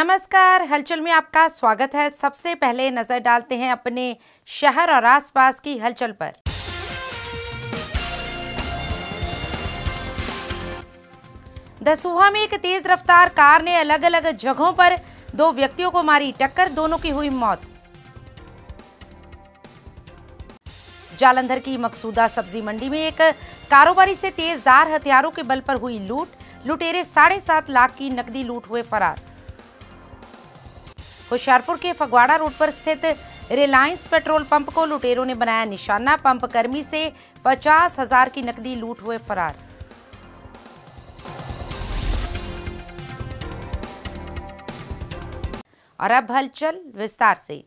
नमस्कार हलचल में आपका स्वागत है सबसे पहले नजर डालते हैं अपने शहर और आसपास की हलचल पर दसूहा में एक तेज रफ्तार कार ने अलग अलग जगहों पर दो व्यक्तियों को मारी टक्कर दोनों की हुई मौत जालंधर की मकसूदा सब्जी मंडी में एक कारोबारी से तेजदार हथियारों के बल पर हुई लूट लुटेरे साढ़े सात लाख की नकदी लूट हुए फरार होशियारपुर के फगवाड़ा रोड पर स्थित रिलायंस पेट्रोल पंप को लुटेरों ने बनाया निशाना पंप कर्मी से पचास हजार की नकदी लूट हुए फरार और अब हलचल विस्तार से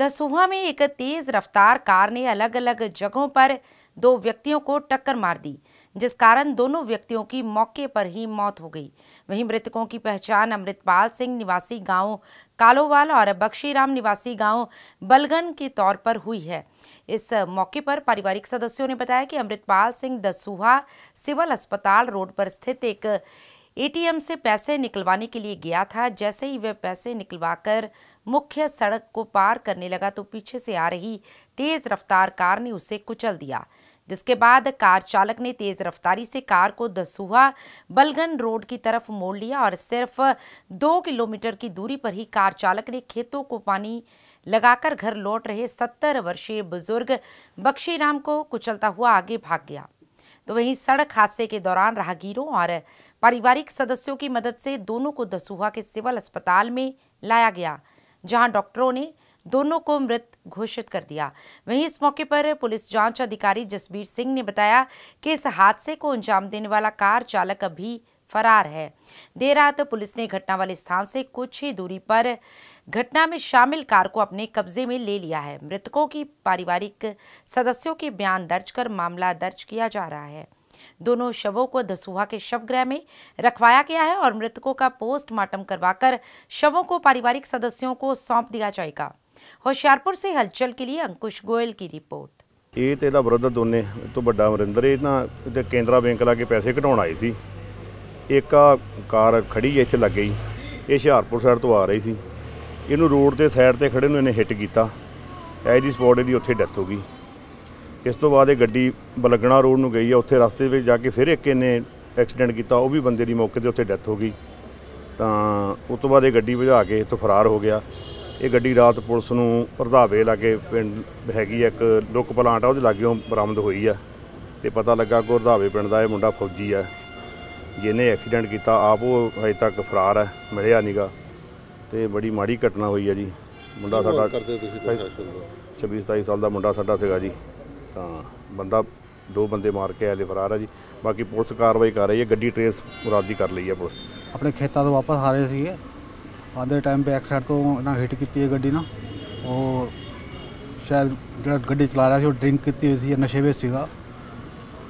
दसूहा में एक तेज रफ्तार कार ने अलग अलग जगहों पर दो व्यक्तियों को टक्कर मार दी जिस कारण दोनों व्यक्तियों की मौके पर ही मौत हो गई वहीं मृतकों की पहचान अमृतपाल सिंह निवासी गांव कालोवाल और बख्शीराम निवासी गांव बलगन के तौर पर हुई है इस मौके पर पारिवारिक सदस्यों ने बताया कि अमृतपाल सिंह दसूहा सिविल अस्पताल रोड पर स्थित एक एटीएम से पैसे निकलवाने के लिए गया था जैसे ही वह पैसे निकलवाकर मुख्य सड़क को पार करने लगा तो पीछे से आ रही तेज रफ्तार कार ने उसे कुचल दिया जिसके बाद कार चालक ने तेज़ रफ्तारी से कार को दसुहा बलगन रोड की तरफ मोड़ लिया और सिर्फ दो किलोमीटर की दूरी पर ही कार चालक ने खेतों को पानी लगाकर घर लौट रहे सत्तर वर्षीय बुजुर्ग बख्शीराम को कुचलता हुआ आगे भाग गया तो वहीं सड़क हादसे के दौरान राहगीरों और पारिवारिक सदस्यों की मदद से दोनों को दसुहा के सिविल अस्पताल में लाया गया जहां डॉक्टरों ने दोनों को मृत घोषित कर दिया वहीं इस मौके पर पुलिस जांच अधिकारी जसबीर सिंह ने बताया कि इस हादसे को अंजाम देने वाला कार चालक अभी फरार है देर रात तो पुलिस ने घटना वाले स्थान से कुछ ही दूरी पर घटना में शामिल कार को अपने कब्जे में ले लिया है मृतकों की पारिवारिक सदस्यों के बयान दर्ज कर मामला दर्ज किया जा रहा है दोनों शवों को दसुहा के शव शवगृह में रखवाया गया है और मृतकों का पोस्टमार्टम करवाकर शवों को पारिवारिक सदस्यों को सौंप दिया जाएगा होशियारपुर से हलचल के लिए अंकुश गोयल की रिपोर्ट ये तो यदा वृद्ध दोनों तो बड़ा अमरिंदर ना केंद्रा बैंक ला के पैसे कटा आए थी एक कार खड़ी इतने लागे ही हुशियारपुर साइड तो आ रही थी इन रोड के सैड से खड़े इन्हें हिट किया एज स्पॉट यदि उत्थे डैथ हो गई ਇਸ ਤੋਂ ਬਾਅਦ ਇਹ ਗੱਡੀ ਬਲਗਣਾ ਰੋਡ ਨੂੰ ਗਈ ਆ ਉੱਥੇ ਰਸਤੇ ਵਿੱਚ ਜਾ ਕੇ ਫਿਰ ਇੱਕ ਇਹਨੇ ਐਕਸੀਡੈਂਟ ਕੀਤਾ ਉਹ ਵੀ ਬੰਦੇ ਦੀ ਮੌਕੇ ਤੇ ਉੱਥੇ ਡੈਥ ਹੋ ਗਈ ਤਾਂ ਉਸ ਤੋਂ ਬਾਅਦ ਇਹ ਗੱਡੀ ਭਜਾ ਕੇ ਇੱਥੋਂ ਫਰਾਰ ਹੋ ਗਿਆ ਇਹ ਗੱਡੀ ਰਾਤ ਪੁਲਿਸ ਨੂੰ ਲਾ ਲਾਗੇ ਪਿੰਡ ਹੈਗੀ ਇੱਕ ਲੁੱਕ ਪਲਾਂਟ ਆ ਉਹਦੇ ਲਾਗਿਓਂ ਬਰਾਮਦ ਹੋਈ ਆ ਤੇ ਪਤਾ ਲੱਗਾ ਕਿ ਰਧਾਵੇ ਪਿੰਡ ਦਾ ਇਹ ਮੁੰਡਾ ਫੌਜੀ ਆ ਜਿਹਨੇ ਐਕਸੀਡੈਂਟ ਕੀਤਾ ਆਪ ਉਹ ਹਜੇ ਤੱਕ ਫਰਾਰ ਹੈ ਮਿਲਿਆ ਨਹੀਂਗਾ ਤੇ ਬੜੀ ਮਾੜੀ ਘਟਨਾ ਹੋਈ ਆ ਜੀ ਮੁੰਡਾ ਸਾਡਾ 26 27 ਸਾਲ ਦਾ ਮੁੰਡਾ ਸਾਡਾ ਸੀਗਾ ਜੀ ਤਾਂ ਬੰਦਾ ਦੋ ਬੰਦੇ ਮਾਰ ਕੇ ਆਲੇ ਫਰਾਰ ਆ ਜੀ ਬਾਕੀ ਪੁਲਿਸ ਕਾਰਵਾਈ ਕਰ ਰਹੀ ਹੈ ਗੱਡੀ ਟ੍ਰੇਸ ਮੁਰਾਦੀ ਕਰ ਲਈ ਹੈ ਪੁਲਿਸ ਆਪਣੇ ਖੇਤਾਂ ਤੋਂ ਵਾਪਸ ਆ ਰਹੇ ਸੀਗੇ ਆਂਦੇ ਟਾਈਮ ਤੇ ਐਕਸੀਡੈਂਟ ਤੋਂ ਇਹਨਾਂ ਹਿੱਟ ਕੀਤੀ ਹੈ ਗੱਡੀ ਨਾ ਔਰ ਸ਼ਾਇਦ ਜਿਹੜਾ ਗੱਡੀ ਚਲਾ ਰਿਹਾ ਸੀ ਉਹ ਡਰਿੰਕ ਕੀਤੀ ਹੋਈ ਸੀ ਨਸ਼ੇ ਵਿੱਚ ਸੀਗਾ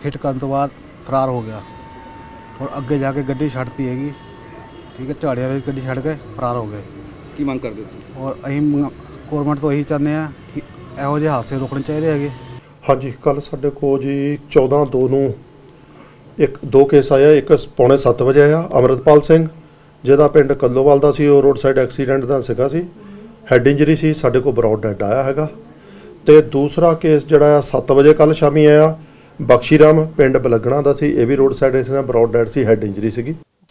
ਹਿੱਟ ਕਰਨ ਤੋਂ ਬਾਅਦ ਫਰਾਰ ਹੋ ਗਿਆ ਔਰ ਅੱਗੇ ਜਾ ਕੇ ਗੱਡੀ ਛੱਡਤੀ ਹੈਗੀ ਠੀਕ ਹੈ ਝਾੜੀਆਂ ਵਿੱਚ ਗੱਡੀ ਛੱਡ ਕੇ ਫਰਾਰ ਹੋ ਗਏ ਕੀ ਮੰਗ ਕਰਦੇ ਤੁਸੀਂ ਔਰ ਅਸੀਂ ਗਵਰਨਮੈਂਟ ਤੋਂ ਇਹੀ ਚਾਹੁੰਦੇ ਆ ਕਿ ਇਹੋ ਜਿਹੇ ਹਾਦਸੇ ਰੋਕਣੇ ਚਾਹੀਦੇ ਹੈਗੇ ਹਾਂਜੀ ਕੱਲ ਸਾਡੇ ਕੋਲ ਜੀ 14 2 ਨੂੰ ਇੱਕ ਦੋ ਕੇਸ ਆਇਆ ਇੱਕ ਪੌਣੇ 7 ਵਜੇ ਆਇਆ ਅਮਰਤਪਾਲ ਸਿੰਘ ਜਿਹਦਾ ਪਿੰਡ ਕੱਲੋਵਾਲ ਦਾ ਸੀ ਉਹ ਰੋਡ ਸਾਈਡ ਐਕਸੀਡੈਂਟ ਦਾ ਸਿਕਾ ਸੀ ਹੈਡ ਇੰਜਰੀ ਸੀ ਸਾਡੇ ਕੋਲ ਬਰੌਡ ਡੈਡ ਆਇਆ ਹੈਗਾ ਤੇ ਦੂਸਰਾ ਕੇਸ ਜਿਹੜਾ ਆ 7 ਵਜੇ ਕੱਲ ਸ਼ਾਮੀ ਆਇਆ बख्शीराम पिंड बलगना का सी ए भी रोड साइड इसने ब्रॉड डेड सी हेड इंजरी सी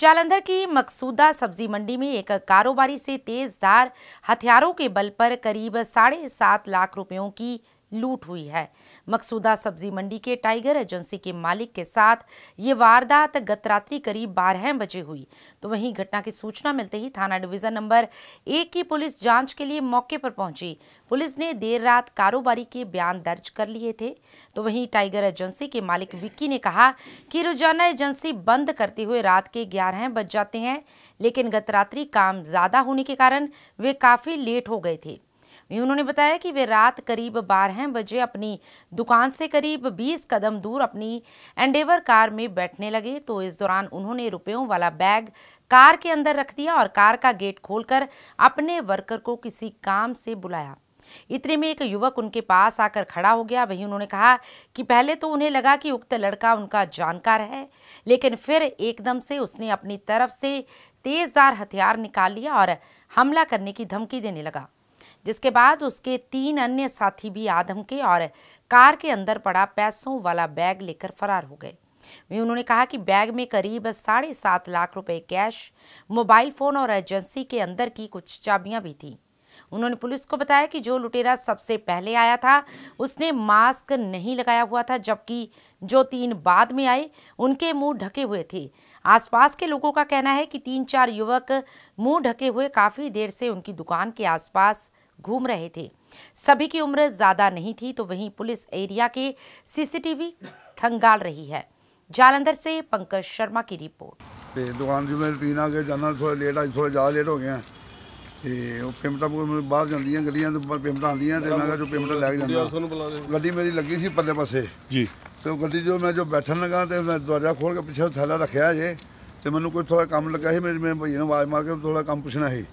जालंधर की मकसूदा सब्जी मंडी में एक कारोबारी से तेजधार हथियारों के बल पर करीब साढ़े सात लाख रुपयों की लूट हुई है मकसूदा सब्जी मंडी के टाइगर एजेंसी के मालिक के साथ ये वारदात गत रात्रि करीब बारह बजे हुई तो वहीं घटना की सूचना मिलते ही थाना डिवीजन नंबर एक की पुलिस जांच के लिए मौके पर पहुंची पुलिस ने देर रात कारोबारी के बयान दर्ज कर लिए थे तो वहीं टाइगर एजेंसी के मालिक विक्की ने कहा कि रोजाना एजेंसी बंद करते हुए रात के ग्यारह बज जाते हैं लेकिन गत रात्रि काम ज़्यादा होने के कारण वे काफ़ी लेट हो गए थे उन्होंने बताया कि वे रात करीब बारह बजे अपनी दुकान से करीब बीस कदम दूर अपनी एंडेवर कार में बैठने लगे तो इस दौरान उन्होंने रुपयों वाला बैग कार के अंदर रख दिया और कार का गेट खोलकर अपने वर्कर को किसी काम से बुलाया इतने में एक युवक उनके पास आकर खड़ा हो गया वहीं उन्होंने कहा कि पहले तो उन्हें लगा कि उक्त लड़का उनका जानकार है लेकिन फिर एकदम से उसने अपनी तरफ से तेज़दार हथियार निकाल लिया और हमला करने की धमकी देने लगा जिसके बाद उसके तीन अन्य साथी भी आधमके और कार के अंदर पड़ा पैसों वाला बैग लेकर फरार हो गए वहीं उन्होंने कहा कि बैग में करीब साढ़े सात लाख रुपए कैश मोबाइल फ़ोन और एजेंसी के अंदर की कुछ चाबियां भी थीं उन्होंने पुलिस को बताया कि जो लुटेरा सबसे पहले आया था उसने मास्क नहीं लगाया हुआ था जबकि जो तीन बाद में आए उनके मुंह ढके हुए थे आसपास के लोगों का कहना है कि तीन चार युवक मुंह ढके हुए काफ़ी देर से उनकी दुकान के आसपास घूम रहे थे सभी की उम्र ज्यादा नहीं थी तो वहीं पुलिस एरिया के सीसीटीवी खंगाल रही है जालंधर से पंकज शर्मा की रिपोर्ट दुकान जो मैं पीना के जाना थोड़ा लेट आज थोड़ा ज्यादा लेट हो गया पेमेंटा बाहर जाए गलियां तो पेमेंट आदि तो जो पेमेंट लैके जाना गड्डी मेरी लगी थी पल्ले पासे जी तो गड्डी जो मैं जो बैठन लगा तो मैं दरवाजा खोल के पिछले थैला रखे जे तो मैंने कुछ थोड़ा कम लगे मेरे मैं भैया ने आवाज़ मार के थोड़ा कम पुछना है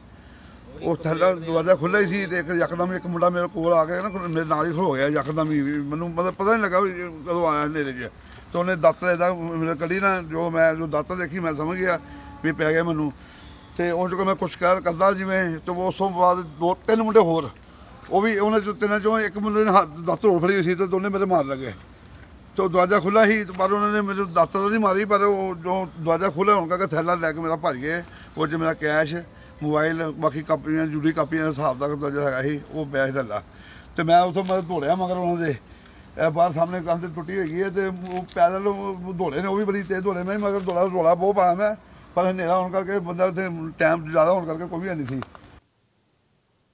ਉਹ ਥੱਲੇ ਦਰਵਾਜ਼ਾ ਖੁੱਲਾ ਹੀ ਸੀ ਤੇ ਇੱਕ ਯਕਦਮ ਇੱਕ ਮੁੰਡਾ ਮੇਰੇ ਕੋਲ ਆ ਕੇ ਨਾ ਮੇਰੇ ਨਾਲ ਹੀ ਹੋ ਗਿਆ ਯਕਦਮ ਹੀ ਮੈਨੂੰ ਮਤਲਬ ਪਤਾ ਨਹੀਂ ਲੱਗਾ ਵੀ ਕਦੋਂ ਆਇਆ ਹਨੇਰੇ 'ਚ ਤੇ ਉਹਨੇ ਦੱਤ ਇਹਦਾ ਮੇਰੇ ਕੱਢੀ ਨਾ ਜੋ ਮੈਂ ਜੋ ਦੱਤ ਦੇਖੀ ਮੈਂ ਸਮਝ ਗਿਆ ਵੀ ਪੈ ਗਿਆ ਮੈਨੂੰ ਤੇ ਉਹ ਜਦੋਂ ਮੈਂ ਕੁਛ ਕਰ ਕਰਦਾ ਜਿਵੇਂ ਤੇ ਉਸ ਤੋਂ ਬਾਅਦ ਦੋ ਤਿੰਨ ਮੁੰਡੇ ਹੋਰ ਉਹ ਵੀ ਉਹਨਾਂ ਚੋਂ ਤਿੰਨਾਂ ਚੋਂ ਇੱਕ ਮੁੰਡੇ ਨੇ ਦੱਤ ਰੋੜ ਫੜੀ ਸੀ ਤੇ ਦੋਨੇ ਮੇਰੇ ਮਾਰ ਲੱਗੇ ਤੇ ਦਰਵਾਜ਼ਾ ਖੁੱਲਾ ਸੀ ਪਰ ਉਹਨਾਂ ਨੇ ਮੈਨੂੰ ਦੱਤ ਤਾਂ ਨਹੀਂ ਮਾਰੀ ਪਰ ਉਹ ਜੋ ਦਰਵਾਜ਼ਾ ਖੁੱਲਾ ਹੋਣ ਕਰਕੇ ਥੈਲਾ ਲੈ ਕੇ ਮੇਰਾ ਭੱਜ ਗਏ ਉਹ ਜਿਹੜਾ ਮੇਰਾ ਕੈਸ਼ ਮੋਬਾਈਲ ਬਾਕੀ ਕਾਪੀਆਂ ਜੁੜੀ ਕਾਪੀਆਂ ਦਾ ਹਿਸਾਬ ਤੱਕ ਦਾ ਜੋ ਹੈਗਾ ਸੀ ਉਹ ਬੈਚ ਲਾ ਤੇ ਮੈਂ ਉਥੋਂ ਮੈਂ ਧੋੜਿਆ ਮਗਰ ਉਹਨਾਂ ਦੇ ਇਹ ਬਾਹਰ ਸਾਹਮਣੇ ਕੰਧ ਤੇ ਟੁੱਟੀ ਹੋਈ ਹੈ ਤੇ ਉਹ ਪੈਦਲ ਧੋਲੇ ਨੇ ਉਹ ਵੀ ਬੜੀ ਤੇਜ਼ ਧੋਲੇ ਮੈਂ ਮਗਰ ਧੋਲਾ ਧੋਲਾ ਬਹੁਤ ਪਾਇਆ ਮੈਂ ਪਰ ਹਨੇਰਾ ਹੋਣ ਕਰਕੇ ਬੰਦਾ ਉੱਥੇ ਟਾਈਮ ਜ਼ਿਆਦਾ ਹੋਣ ਕਰਕੇ ਕੋਈ ਵੀ ਨਹੀਂ ਸੀ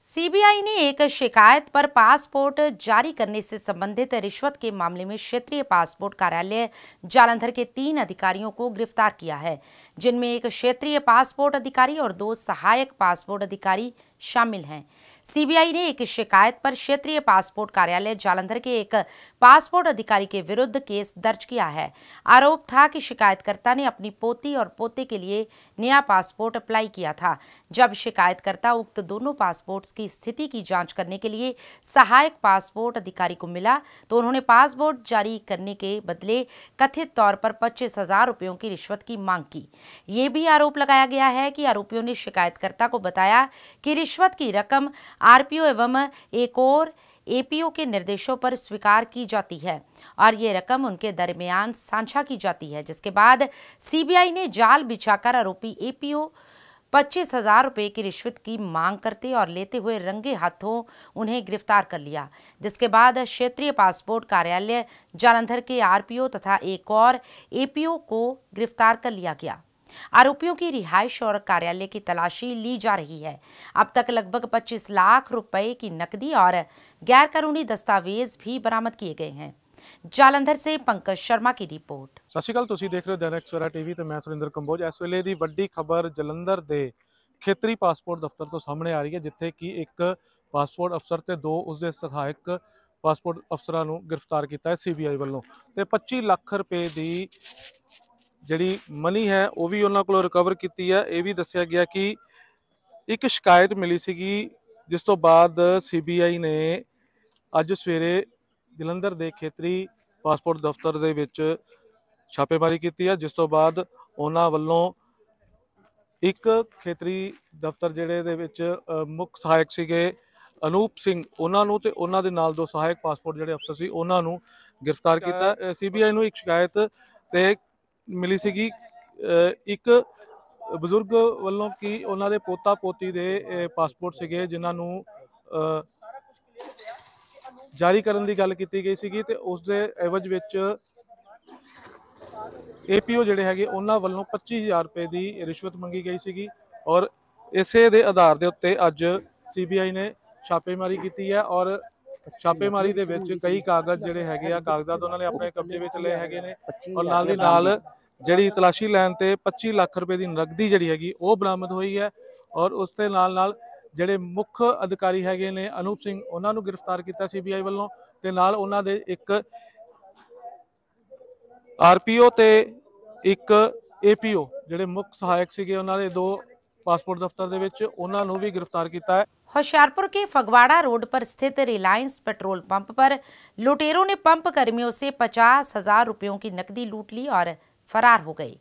सीबीआई ने एक शिकायत पर पासपोर्ट जारी करने से संबंधित रिश्वत के मामले में क्षेत्रीय पासपोर्ट कार्यालय जालंधर के तीन अधिकारियों को गिरफ्तार किया है जिनमें एक क्षेत्रीय पासपोर्ट अधिकारी और दो सहायक पासपोर्ट अधिकारी शामिल हैं सीबीआई ने एक शिकायत पर क्षेत्रीय पासपोर्ट कार्यालय जालंधर के एक पासपोर्ट अधिकारी के विरुद्ध केस दर्ज किया है आरोप था कि शिकायतकर्ता ने अपनी पोती और पोते के लिए नया पासपोर्ट अप्लाई किया था जब शिकायतकर्ता उक्त दोनों पासपोर्ट्स की स्थिति की जांच करने के लिए सहायक पासपोर्ट अधिकारी को मिला तो उन्होंने पासपोर्ट जारी करने के बदले कथित तौर पर पच्चीस हजार रुपयों की रिश्वत की मांग की ये भी आरोप लगाया गया है कि आरोपियों ने शिकायतकर्ता को बताया कि रिश्वत की रकम आरपीओ एवं एक और एपीओ के निर्देशों पर स्वीकार की जाती है और ये रकम उनके दरमियान साझा की जाती है जिसके बाद सीबीआई ने जाल बिछाकर आरोपी एपीओ पच्चीस हजार रुपये की रिश्वत की मांग करते और लेते हुए रंगे हाथों उन्हें गिरफ्तार कर लिया जिसके बाद क्षेत्रीय पासपोर्ट कार्यालय जालंधर के आरपीओ तथा एक और एपीओ को गिरफ्तार कर लिया गया आरोपियों की रिहाइश और कार्यालय की तलाशी ली जा रही है अब तक लगभग 25 लाख रुपए की नकदी और गैरकानूनी दस्तावेज भी बरामद किए गए हैं ਜਾਲੰਧਰ ਸੇ ਪੰਕਜ ਸ਼ਰਮਾ ਕੀ ਰਿਪੋਰਟ ਸਤਿ ਸ਼੍ਰੀ ਅਕਾਲ ਤੁਸੀਂ ਦੇਖ ਰਹੇ ਹੋ ਦੈਨਿਕ ਸਵੇਰਾ ਟੀਵੀ ਤੇ ਮੈਂ ਸੁਰਿੰਦਰ ਕੰਬੋਜ ਇਸ ਵੇਲੇ ਦੀ ਵੱਡੀ ਖਬਰ ਜਲੰਧਰ ਦੇ ਖੇਤਰੀ ਪਾਸਪੋਰਟ ਦਫ਼ਤਰ ਤੋਂ ਸਾਹਮਣੇ ਆ ਰਹੀ ਹੈ ਜਿੱਥੇ ਕਿ ਇੱਕ ਪਾਸਪੋਰਟ ਅਫਸਰ ਤੇ ਦੋ ਉਸਦੇ ਸਹਾਇਕ ਪਾਸਪੋਰਟ ਅਫਸਰਾਂ ਨੂੰ ਗ੍ਰਿਫਤਾਰ ਕੀਤਾ ਹੈ ਸੀਬੀਆਈ ਵੱਲੋਂ ਤੇ 25 ਲੱਖ ਰੁਪਏ ਦੀ ਜਿਹੜੀ ਮਨੀ ਹੈ ਉਹ ਵੀ ਉਹਨਾਂ ਕੋਲੋਂ ਰਿਕਵਰ ਕੀਤੀ ਹੈ ਇਹ ਵੀ ਦੱਸਿਆ ਗਿਆ ਕਿ ਇੱਕ ਸ਼ਿਕਾਇਤ ਮਿਲੀ ਸੀਗੀ ਜਿਸ ਤੋਂ ਬਾਅਦ ਸੀਬੀਆਈ ਨੇ ਅੱਜ ਸਵੇਰੇ ਜਲੰਧਰ ਦੇ ਖੇਤਰੀ ਪਾਸਪੋਰਟ ਦਫ਼ਤਰ ਦੇ ਵਿੱਚ ਛਾਪੇਮਾਰੀ ਕੀਤੀ ਹੈ ਜਿਸ ਤੋਂ ਬਾਅਦ ਉਹਨਾਂ ਵੱਲੋਂ ਇੱਕ ਖੇਤਰੀ ਦਫ਼ਤਰ ਜਿਹੜੇ ਦੇ ਵਿੱਚ ਮੁੱਖ ਸਹਾਇਕ ਸੀਗੇ ਅਨੂਪ ਸਿੰਘ ਉਹਨਾਂ ਨੂੰ ਤੇ ਉਹਨਾਂ ਦੇ ਨਾਲ ਦੋ ਸਹਾਇਕ ਪਾਸਪੋਰਟ ਜਿਹੜੇ ਅਫਸਰ ਸੀ ਉਹਨਾਂ ਨੂੰ ਗ੍ਰਿਫਤਾਰ ਕੀਤਾ ਸੀਬੀਆਈ ਨੂੰ ਇੱਕ ਸ਼ਿਕਾਇਤ ਤੇ ਮਿਲੀ ਸੀਗੀ ਇੱਕ ਬਜ਼ੁਰਗ ਵੱਲੋਂ ਕਿ ਉਹਨਾਂ ਦੇ ਪੋਤਾ ਪੋਤੀ ਦੇ ਪਾਸਪੋਰਟ ਸੀਗੇ ਜਿਨ੍ਹਾਂ ਨੂੰ ਜਾਰੀ ਕਰਨ ਦੀ ਗੱਲ ਕੀਤੀ ਗਈ ਸੀਗੀ ਤੇ ਉਸ ਦੇ ਐਵਜ ਵਿੱਚ ਏਪੀਓ ਜਿਹੜੇ ਹੈਗੇ ਉਹਨਾਂ ਵੱਲੋਂ 25000 ਰੁਪਏ ਦੀ ਰਿਸ਼ਵਤ ਮੰਗੀ ਗਈ ਸੀਗੀ ਔਰ ਇਸੇ ਦੇ ਆਧਾਰ ਦੇ ਉੱਤੇ ਅੱਜ ਸੀਬੀਆਈ ਨੇ ਛਾਪੇਮਾਰੀ ਕੀਤੀ ਹੈ ਔਰ ਛਾਪੇਮਾਰੀ ਦੇ ਵਿੱਚ ਕਈ ਕਾਗਜ਼ ਜਿਹੜੇ ਹੈਗੇ ਆ ਕਾਗਜ਼ਾਤ ਉਹਨਾਂ ਨੇ ਆਪਣੇ ਕਬਜ਼ੇ ਵਿੱਚ ਲਏ ਹੈਗੇ ਨੇ ਔਰ ਨਾਲ ਦੀ ਨਾਲ ਜਿਹੜੀ ਤਲਾਸ਼ੀ ਲੈਣ ਤੇ 25 ਲੱਖ ਰੁਪਏ ਦੀ ਨਗਦੀ ਜਿਹੜੀ ਹੈਗੀ ਉਹ ਬਰਾਮਦ ਹੋਈ ਹੈ ਔਰ ਉਸ ਦੇ ਨਾਲ ਨਾਲ ਜਿਹੜੇ ਮੁੱਖ ਅਧਿਕਾਰੀ ਹੈਗੇ ਨੇ ਅਨੂਪ ਸਿੰਘ ਉਹਨਾਂ ਨੂੰ ਗ੍ਰਿਫਤਾਰ ਕੀਤਾ ਸੀਬੀਆਈ ਵੱਲੋਂ ਤੇ ਨਾਲ ਉਹਨਾਂ ਦੇ ਇੱਕ ਆਰਪੀਓ ਤੇ ਇੱਕ ਏਪੀਓ ਜਿਹੜੇ ਮੁੱਖ ਸਹਾਇਕ ਸੀਗੇ ਉਹਨਾਂ ਦੇ ਦੋ पासपोर्ट दफ्तर भी गिरफ्तार किया है होशियारपुर के फगवाड़ा रोड पर स्थित रिलायंस पेट्रोल पंप पर लुटेरों ने पंप कर्मियों से पचास हजार रुपयों की नकदी लूट ली और फरार हो गई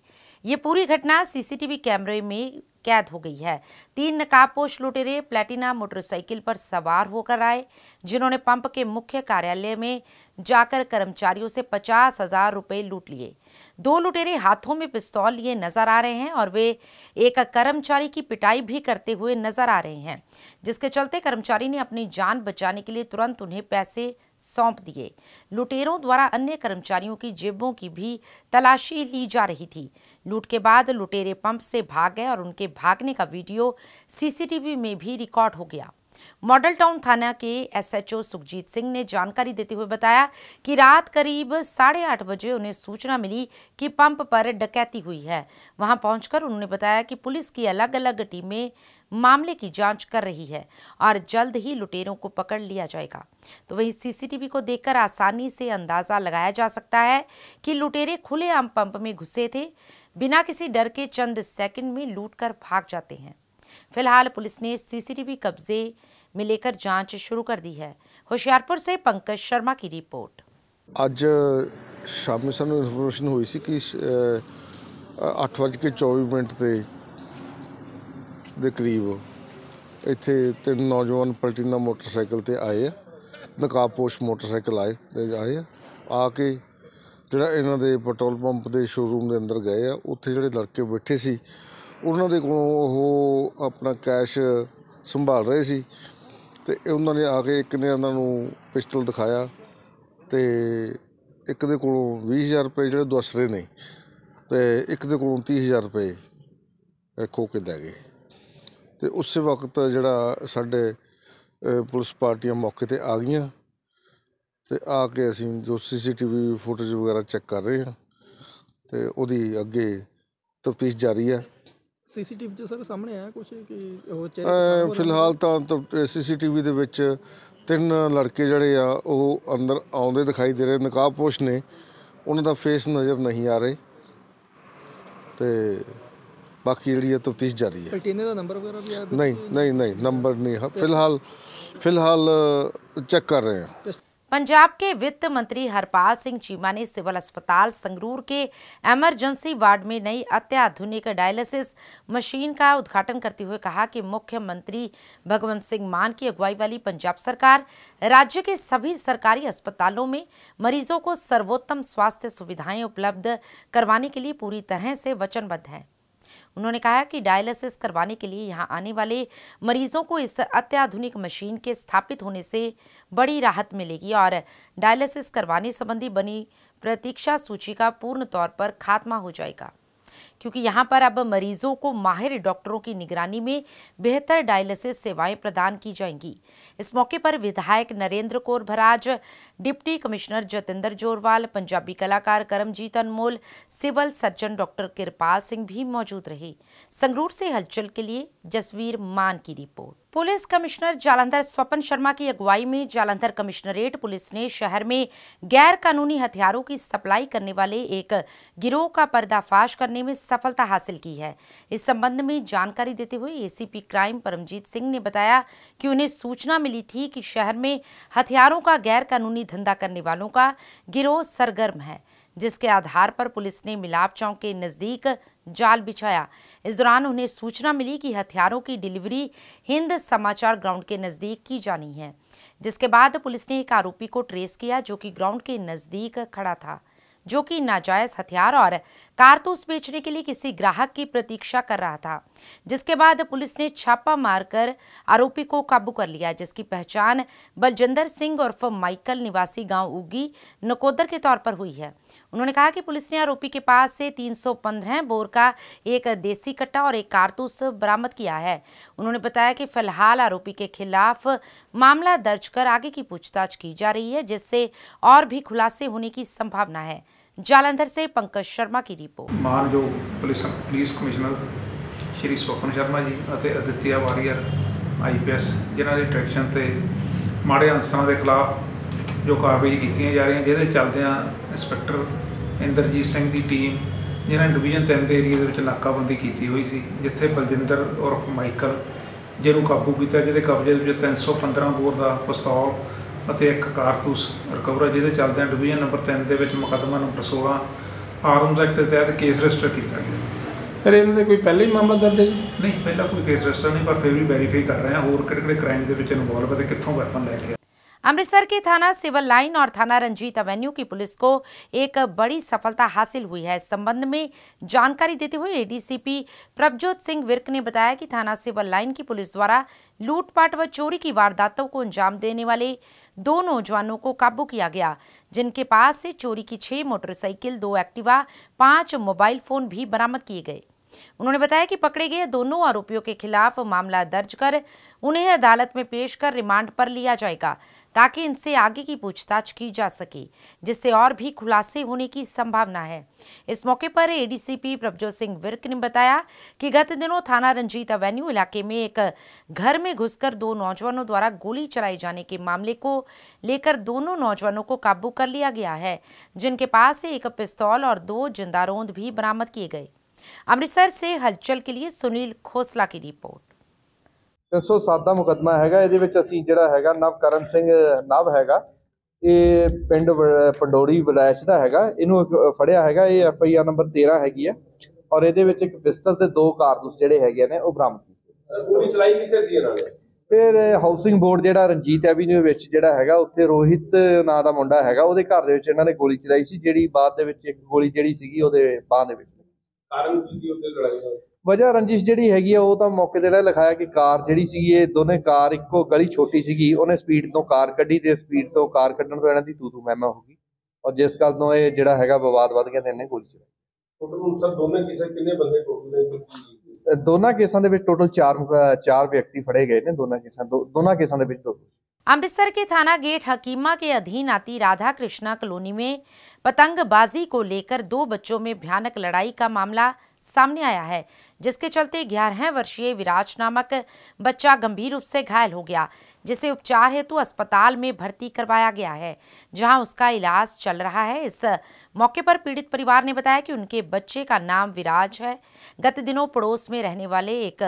ये पूरी घटना सीसीटीवी कैमरे में कैद हो गई है तीन नकाबपोश लुटेरे प्लेटिना मोटरसाइकिल पर सवार होकर आए जिन्होंने पंप के मुख्य कार्यालय में जाकर कर्मचारियों से पचास हजार रुपये लूट लिए दो लुटेरे हाथों में पिस्तौल लिए नजर आ रहे हैं और वे एक कर्मचारी की पिटाई भी करते हुए नजर आ रहे हैं जिसके चलते कर्मचारी ने अपनी जान बचाने के लिए तुरंत उन्हें पैसे सौंप दिए लुटेरों द्वारा अन्य कर्मचारियों की जेबों की भी तलाशी ली जा रही थी लूट के बाद लुटेरे पंप से भाग गए और उनके भागने का वीडियो सीसीटीवी में भी रिकॉर्ड हो गया मॉडल टाउन थाना के एसएचओ सुखजीत सिंह ने जानकारी देते हुए बताया कि रात करीब साढ़े आठ बजे उन्हें सूचना मिली कि पंप पर डकैती हुई है वहां पहुंचकर उन्होंने बताया कि पुलिस की अलग अलग टीमें मामले की जांच कर रही है और जल्द ही लुटेरों को पकड़ लिया जाएगा तो वहीं सीसीटीवी को देखकर आसानी से अंदाज़ा लगाया जा सकता है कि लुटेरे खुले आम पंप में घुसे थे बिना किसी डर के चंद सेकंड में लूट कर भाग जाते हैं ਫਿਲਹਾਲ ਪੁਲਿਸ ਨੇ ਸੀਸੀਟੀਵੀ ਕਬਜ਼ੇ ਮੇ लेकर ਜਾਂਚ ਸ਼ੁਰੂ ਕਰ दी ਹੈ ਹੁਸ਼ਿਆਰਪੁਰ ਸੇ ਪੰਕਜ ਸ਼ਰਮਾ ਕੀ ਰਿਪੋਰਟ ਅੱਜ ਸ਼ਾਮ ਨੂੰ ਸਾਨੂੰ ਇਨਫੋਰਮੇਸ਼ਨ ਹੋਈ ਸੀ ਕਿ 8:24 ਮਿੰਟ ਤੇ ਦੇ ਕਰੀਬ ਇੱਥੇ ਤਿੰਨ ਨੌਜਵਾਨ ਪਲਟੀਨਾ ਮੋਟਰਸਾਈਕਲ ਤੇ ਆਏ ਆ ਨਕਾਬਪੋਸ਼ ਮੋਟਰਸਾਈਕਲ ਆਏ ਤੇ ਆਏ ਆ ਆ ਕੇ ਜਿਹੜਾ ਇਹਨਾਂ ਦੇ ਪੈਟਰੋਲ ਪੰਪ ਦੇ ਸ਼ੋਰੂਮ ਦੇ ਅੰਦਰ ਗਏ ਆ ਉੱਥੇ ਜਿਹੜੇ ਲੜਕੇ ਬੈਠੇ ਸੀ ਉਹਨਾਂ ਦੇ ਕੋਲੋਂ ਉਹ ਆਪਣਾ ਕੈਸ਼ ਸੰਭਾਲ ਰਹੇ ਸੀ ਤੇ ਉਹਨਾਂ ਨੇ ਆ ਕੇ ਇੱਕ ਨੇ ਉਹਨਾਂ ਨੂੰ ਪਿਸਟਲ ਦਿਖਾਇਆ ਤੇ ਇੱਕ ਦੇ ਕੋਲੋਂ 20000 ਰੁਪਏ ਜਿਹੜੇ ਦਸਰੇ ਨੇ ਤੇ ਇੱਕ ਦੇ ਕੋਲੋਂ 30000 ਰੁਪਏ ਖੋ ਕੇ ਲੈ ਗਏ ਤੇ ਉਸੇ ਵਕਤ ਜਿਹੜਾ ਸਾਡੇ ਪੁਲਿਸ ਪਾਰਟੀਆਂ ਮੌਕੇ ਤੇ ਆ ਗਈਆਂ ਤੇ ਆ ਕੇ ਅਸੀਂ ਜੋ ਸੀਸੀਟੀਵੀ ਫੁਟੇਜ ਵਗੈਰਾ ਚੈੱਕ ਕਰ ਰਹੇ ਹਾਂ ਤੇ ਉਹਦੀ ਅੱਗੇ ਤਫਤੀਸ਼ ਜਾਰੀ ਹੈ ਸੀਸੀਟੀਵੀ ਤੇ ਸਰ ਸਾਹਮਣੇ ਆਇਆ ਕੁਝ ਕਿ ਉਹ ਚਿਹਰੇ ਫਿਲਹਾਲ ਤਾਂ ਸੀਸੀਟੀਵੀ ਦੇ ਵਿੱਚ ਤਿੰਨ ਲੜਕੇ ਜਿਹੜੇ ਆ ਉਹ ਅੰਦਰ ਆਉਂਦੇ ਦਿਖਾਈ ਦੇ ਰਹੇ ਨਕਾਬਪੋਸ਼ ਨੇ ਉਹਨਾਂ ਦਾ ਫੇਸ ਨਜ਼ਰ ਨਹੀਂ ਆ ਰਹੇ ਤੇ ਬਾਕੀ ਜਿਹੜੀ ਹੈ ਤਫਤੀਸ਼ ਜਾਰੀ ਹੈ ਪਲਟੀਨੇ ਦਾ ਨੰਬਰ ਵਗੈਰਾ ਵੀ ਆ ਨਹੀਂ ਨਹੀਂ ਨਹੀਂ ਨੰਬਰ ਨਹੀਂ ਫਿਲਹਾਲ ਫਿਲਹਾਲ ਚੈੱਕ ਕਰ ਰਹੇ ਹਾਂ पंजाब के वित्त मंत्री हरपाल सिंह चीमा ने सिविल अस्पताल संगरूर के एमरजेंसी वार्ड में नई अत्याधुनिक डायलिसिस मशीन का उद्घाटन करते हुए कहा कि मुख्यमंत्री भगवंत सिंह मान की अगुवाई वाली पंजाब सरकार राज्य के सभी सरकारी अस्पतालों में मरीजों को सर्वोत्तम स्वास्थ्य सुविधाएं उपलब्ध करवाने के लिए पूरी तरह से वचनबद्ध है उन्होंने कहा कि डायलिसिस करवाने के लिए यहाँ आने वाले मरीजों को इस अत्याधुनिक मशीन के स्थापित होने से बड़ी राहत मिलेगी और डायलिसिस करवाने संबंधी बनी प्रतीक्षा सूची का पूर्ण तौर पर खात्मा हो जाएगा क्योंकि यहाँ पर अब मरीजों को माहिर डॉक्टरों की निगरानी में बेहतर डायलिसिस सेवाएं प्रदान की जाएंगी इस मौके पर विधायक नरेंद्र कौर भराज डिप्टी कमिश्नर जतेंद्र जोरवाल पंजाबी कलाकार Karamjit Anmol civil surgeon doctor Kirpal Singh भी मौजूद रहे संगरूर से हलचल के लिए जसवीर मान की report police commissioner Jalandhar Swapan Sharma की अगुवाई में जालंधर कमिश्नरेट पुलिस ने शहर में गैर कानूनी हथियारों की सप्लाई करने वाले एक गिरोह का पर्दाफाश करने में सफलता हासिल की है इस संबंध में जानकारी देते हुए एसीपी क्राइम परमजीत सिंह ने बताया कि उन्हें सूचना मिली थी कि शहर में हथियारों का गैर कानूनी धंधा करने वालों का गिरोह सरगर्म है जिसके आधार पर पुलिस ने मिलाप चौक के नज़दीक जाल बिछाया इस दौरान उन्हें सूचना मिली कि हथियारों की डिलीवरी हिंद समाचार ग्राउंड के नज़दीक की जानी है जिसके बाद पुलिस ने एक आरोपी को ट्रेस किया जो कि ग्राउंड के नज़दीक खड़ा था जो कि नाजायज हथियार और कारतूस बेचने के लिए किसी ग्राहक की प्रतीक्षा कर रहा था जिसके बाद पुलिस ने छापा मारकर आरोपी को काबू कर लिया जिसकी पहचान बलजिंदर सिंह उर्फ माइकल निवासी गांव उगी नकोदर के तौर पर हुई है उन्होंने कहा कि पुलिस ने आरोपी के पास से 315 बोर का एक देसी कट्टा और एक कारतूस बरामद किया है उन्होंने बताया कि फिलहाल आरोपी के खिलाफ मामला दर्ज कर आगे की पूछताछ की जा रही है जिससे और भी खुलासे होने की संभावना है ਜਲੰਧਰ ਸੇ ਪੰਕਜ ਸ਼ਰਮਾ की ਰਿਪੋਰਟ ਮਾਨਯੋਗ police police commissioner Shri Supan Sharma ji ਅਤੇ ਅਦਿੱਤਿਆ ਵਾਰੀਅਰ ਆਈਪੀਐਸ ਜਿਨ੍ਹਾਂ ਦੇ ਟ੍ਰੈਕਸ਼ਨ ਤੇ ਮਾੜੇ ਅੰਸਰਾਂ ਦੇ ਖਿਲਾਫ ਜੋ ਕਾਰਵਾਈ ਕੀਤੀਆਂ ਜਾ ਰਹੀਆਂ ਜਿਹਦੇ ਚੱਲਦਿਆਂ ਇੰਸਪੈਕਟਰ ਇੰਦਰਜੀਤ ਸਿੰਘ ਦੀ ਟੀਮ ਜਿਹਨਾਂ ਡਿਵੀਜ਼ਨ 3 ਦੇ ਏਰੀਆ ਦੇ ਵਿੱਚ ਨਾਕਾਬੰਦੀ ਕੀਤੀ ਹੋਈ ਸੀ ਜਿੱਥੇ ਬਲਜਿੰਦਰ ਔਰ ਮਾਈਕਲ ਜਿਹਨੂੰ ਕਾਬੂ ਕੀਤਾ ਜਿਹਦੇ ਕਬਜ਼ੇ ਵਿੱਚ 315 ਬੋਰ ਦਾ ਪਿਸਤੌਲ ਅਤੇ ਇੱਕ ਕਾਰਤੂਸ ਰਿਕਵਰ ਜਿਹਦੇ ਚੱਲਦਿਆਂ ਡਿਵੀਜ਼ਨ ਨੰਬਰ 3 ਦੇ ਵਿੱਚ ਮੁਕੱਦਮਾ ਨੰਬਰ 16 ਆਰਮਸ ਐਕਟ ਦੇ ਤਹਿਤ ਕੇਸ ਰਜਿਸਟਰ ਕੀਤਾ ਗਿਆ ਸਰ ਇਹਨਾਂ ਦੇ ਕੋਈ ਪਹਿਲੇ ਹੀ ਮਾਮਲਾ ਦਰਜ ਹੈ ਨਹੀਂ ਪਹਿਲਾਂ ਕੋਈ ਕੇਸ ਰਜਿਸਟਰ ਨਹੀਂ ਪਰ ਫਿਰ ਵੀ ਵੈਰੀਫਾਈ ਕਰ ਰਹੇ ਹਾਂ ਹੋਰ ਕਿਹੜੇ ਕਿਹੜੇ ਕ੍ਰਾਈਮ ਦੇ ਵਿੱਚ ਇਨਵੋਲਵ ਹੈ ਤੇ ਕਿੱਥੋਂ ਵੈਪਨ ਲੈ ਕੇ अमृतसर के थाना सिविल लाइन और थाना रंजीत एवेन्यू की पुलिस को एक बड़ी सफलता हासिल हुई है इस संबंध में जानकारी देते हुए एडीसीपी प्रभजोत सिंह विर्क ने बताया कि थाना सिविल लाइन की पुलिस द्वारा लूटपाट व चोरी की वारदातों को अंजाम देने वाले दो नौजवानों को काबू किया गया जिनके पास से चोरी की छह मोटरसाइकिल दो एक्टिवा पांच मोबाइल फोन भी बरामद किए गए उन्होंने बताया कि पकड़े गए दोनों आरोपियों के खिलाफ मामला दर्ज कर उन्हें अदालत में पेश कर रिमांड पर लिया जाएगा ताकि इनसे आगे की पूछताछ की जा सके जिससे और भी खुलासे होने की संभावना है इस मौके पर एडीसीपी प्रभजोत सिंह विर्क ने बताया कि गत दिनों थाना रंजीत एवेन्यू इलाके में एक घर में घुसकर दो नौजवानों द्वारा गोली चलाए जाने के मामले को लेकर दोनों नौजवानों को काबू कर लिया गया है जिनके पास से एक पिस्तौल और दो जिंदारोंद भी बरामद किए गए अमृतसर से हलचल के लिए सुनील खोसला की रिपोर्ट 307 ਦਾ ਮੁਕਦਮਾ ਹੈਗਾ ਇਹਦੇ ਵਿੱਚ ਅਸੀਂ ਜਿਹੜਾ ਹੈਗਾ ਨਵਕਰਨ ਸਿੰਘ ਨਵ ਹੈਗਾ ਇਹ ਪਿੰਡ ਪੰਡੋਰੀ ਵਿਲਾਇਚ ਦਾ ਹੈਗਾ ਇਹਨੂੰ ਫੜਿਆ ਹੈਗਾ ਇਹ ਐਫ ਆਈ ਆਰ ਨੰਬਰ 13 ਹੈਗੀ ਆ ਔਰ ਇਹਦੇ ਵਿੱਚ ਇੱਕ ਪਿਸਤਲ ਤੇ ਦੋ ਕਾਰਤੂਸ ਜਿਹੜੇ ਹੈਗੇ ਨੇ ਉਹ ਬਰਾਮਦ ਕੀਤੇ ਪੂਰੀ ਚਲਾਈ ਕਿੱਥੇ ਸੀ ਇਹਨਾਂ ਨੇ ਫਿਰ ਹਾਊਸਿੰਗ ਬੋਰਡ ਜਿਹੜਾ ਰਣਜੀਤ ਐਵੀਨਿਊ ਵਿੱਚ ਜਿਹੜਾ ਹੈਗਾ ਉੱਥੇ ਰੋਹਿਤ ਨਾਂ ਦਾ ਮੁੰਡਾ ਹੈਗਾ ਉਹਦੇ ਘਰ ਦੇ ਵਿੱਚ ਇਹਨਾਂ ਨੇ ਗੋਲੀ ਚਲਾਈ ਸੀ ਜਿਹੜੀ ਬਾਅਦ ਦੇ ਵਿੱਚ ਇੱਕ ਗੋਲੀ ਜਿਹੜੀ ਸੀਗੀ ਉਹਦੇ ਬਾਹ ਦੇ ਵਿੱਚ ਕਾਰਨ ਕੀ ਸੀ ਉੱਥੇ ਲੜਾਈ ਦਾ वजह रंजिश जी है वह तो मौके पर लिखाया कि कार जी दोनों कार एक गली छोटी सी उन्हें स्पीड तो कार क्ढ़ी तो स्पीड तो कार क्ढन तो इन्हों की तू तू मैम हो और जिस गल तो यह जो है विवाद बद गया इन्हें गोली चलाई अमृतसर के थाना गेट हकीमा के अधीन आती राधा कृष्णा कॉलोनी में पतंगबाजी को लेकर दो बच्चों में भयानक लड़ाई का मामला सामने आया है जिसके चलते ग्यारह वर्षीय विराज नामक बच्चा गंभीर रूप से घायल हो गया जिसे उपचार हेतु अस्पताल में भर्ती करवाया गया है जहां उसका इलाज चल रहा है इस मौके पर पीड़ित परिवार ने बताया कि उनके बच्चे का नाम विराज है गत दिनों पड़ोस में रहने वाले एक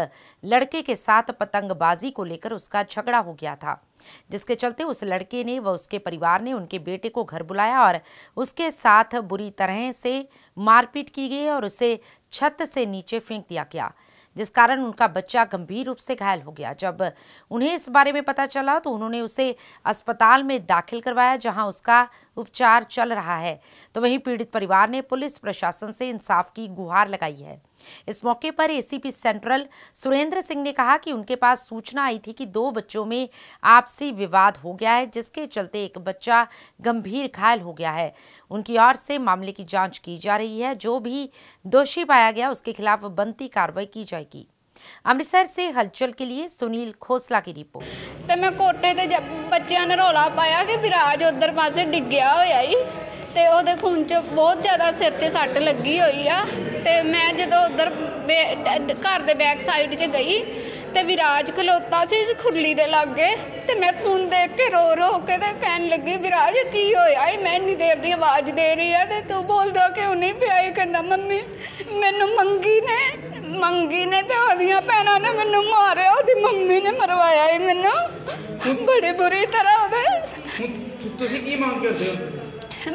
लड़के के साथ पतंगबाजी को लेकर उसका झगड़ा हो गया था जिसके चलते उस लड़के ने व उसके परिवार ने उनके बेटे को घर बुलाया और उसके साथ बुरी तरह से मारपीट की गई और उसे छत से नीचे फेंक दिया गया जिस कारण उनका बच्चा गंभीर रूप से घायल हो गया जब उन्हें इस बारे में पता चला तो उन्होंने उसे अस्पताल में दाखिल करवाया जहां उसका उपचार चल रहा है तो वहीं पीड़ित परिवार ने पुलिस प्रशासन से इंसाफ की गुहार लगाई है इस मौके पर एसीपी सेंट्रल सुरेंद्र सिंह ने कहा कि उनके पास सूचना आई थी कि दो बच्चों में आपसी विवाद हो गया है जिसके चलते एक बच्चा गंभीर घायल हो गया है उनकी ओर से मामले की जांच की जा रही है जो भी दोषी पाया गया उसके खिलाफ बनती कार्रवाई की जाएगी अमृतसर से हलचल के लिए सुनील खोसला की रिपोर्ट ਤੇ ਮੈਂ ਕੋਟੇ ਤੇ ਬੱਚਿਆਂ ਨੇ ਰੋਲਾ ਪਾਇਆ ਕਿ ਵਿਰਾਜ ਉਧਰ ਪਾਸੇ ਡਿੱਗਿਆ ਹੋਇਆ ਤੇ ਉਹਦੇ ਖੂਨ 'ਚ ਬਹੁਤ ਜ਼ਿਆਦਾ ਸਿਰ 'ਤੇ ਸੱਟ ਲੱਗੀ ਹੋਈ ਆ ਤੇ ਮੈਂ ਜਦੋਂ ਉਧਰ ਘਰ ਦੇ ਬੈਕ ਸਾਈਡ 'ਚ ਗਈ ਤੇ ਵਿਰਾਜ ਖਲੋਤਾ ਸੀ ਖੁਰਲੀ ਦੇ ਲਾਗੇ ਤੇ ਮੈਂ ਖੂਨ ਦੇਖ ਕੇ ਰੋ ਰੋ ਕੇ ਤੇ ਕਹਿਣ ਲੱਗੀ ਵਿਰਾਜ ਕੀ ਹੋਇਆ ਏ ਮੈਂ ਇੰਨੀ ਦੇਰ ਦੀ ਆਵਾਜ਼ ਦੇ ਰਹੀ ਆ ਤੇ ਤੂੰ ਬੋਲਦਾ ਉਹ ਨਹੀਂ ਪਿਆਈ ਕਹਿੰਦਾ ਮੰਮੀ ਮੈਨੂੰ ਮੰਗੀ ਨੇ ਮੰਗੀ ਨੇ ਤੇ ਉਹਦੀਆਂ ਭੈਣਾਂ ਨੇ ਮੈਨੂੰ ਮਾਰਿਆ ਉਹਦੀ ਮੰਮੀ ਨੇ ਮਰਵਾਇਆ ਏ ਮੈਨੂੰ ਬੜੇ ਬੁਰੀ ਤਰ੍ਹਾਂ ਉਹਦੇ ਤੁਸੀਂ ਕੀ ਮੰਗ ਕਰਦੇ ਹੋ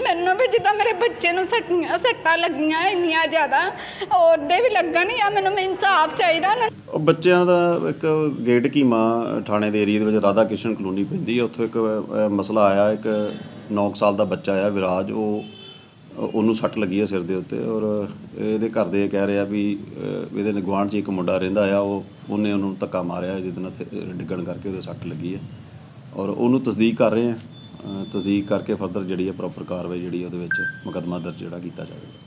ਮੈਨੂੰ ਵੀ ਜਿੱਦਾਂ ਮੇਰੇ ਬੱਚੇ ਨੂੰ ਸੱਟੀਆਂ ਸੱਟਾਂ ਲੱਗੀਆਂ ਇੰਨੀਆਂ ਜ਼ਿਆਦਾ ਔਰ ਦੇ ਵੀ ਲੱਗਣ ਆ ਮੈਨੂੰ ਇਨਸਾਫ ਚਾਹੀਦਾ ਨਾ ਉਹ ਬੱਚਿਆਂ ਦਾ ਇੱਕ ਗੇਟ ਕੀ ਮਾਂ ਥਾਣੇ ਦੇ ਏਰੀਆ ਦੇ ਵਿੱਚ ਰਾਧਾ ਕਿਸ਼ਨ ਕਲੋਨੀ ਪੈਂਦੀ ਹੈ ਉੱਥੇ ਇੱਕ ਮਸਲਾ ਆਇਆ ਇੱਕ 9 ਸਾਲ ਦਾ ਬੱਚਾ ਆਇਆ ਵਿਰਾਜ ਉਹ ਉਹਨੂੰ ਸੱਟ ਲੱਗੀ ਹੈ ਸਿਰ ਦੇ ਉੱਤੇ ਔਰ ਇਹਦੇ ਘਰ ਦੇ ਕਹਿ ਰਿਹਾ ਵੀ ਇਹਦੇ ਨਿਗਵਾਨ 'ਚ ਇੱਕ ਮੁੰਡਾ ਰਹਿੰਦਾ ਆ ਉਹ ਉਹਨੇ ਉਹਨੂੰ ਧੱਕਾ ਮਾਰਿਆ ਜਿਹਦੇ ਉੱਥੇ ਡਿੱਗਣ ਕਰਕੇ ਉਹਦੇ ਸੱਟ ਲੱਗੀ ਹੈ ਔਰ ਉਹਨੂੰ ਤਸਦੀਕ ਕਰ ਰਹੇ ਆ ਤਸਦੀਕ ਕਰਕੇ ਫਰਦਰ ਜਿਹੜੀ ਹੈ ਪ੍ਰੋਪਰ ਕਾਰਵਾਈ ਜਿਹੜੀ ਉਹਦੇ ਵਿੱਚ ਮੁਕਦਮਾ ਦਰਜ ਜਿਹੜਾ ਕੀਤਾ ਜਾਵੇਗਾ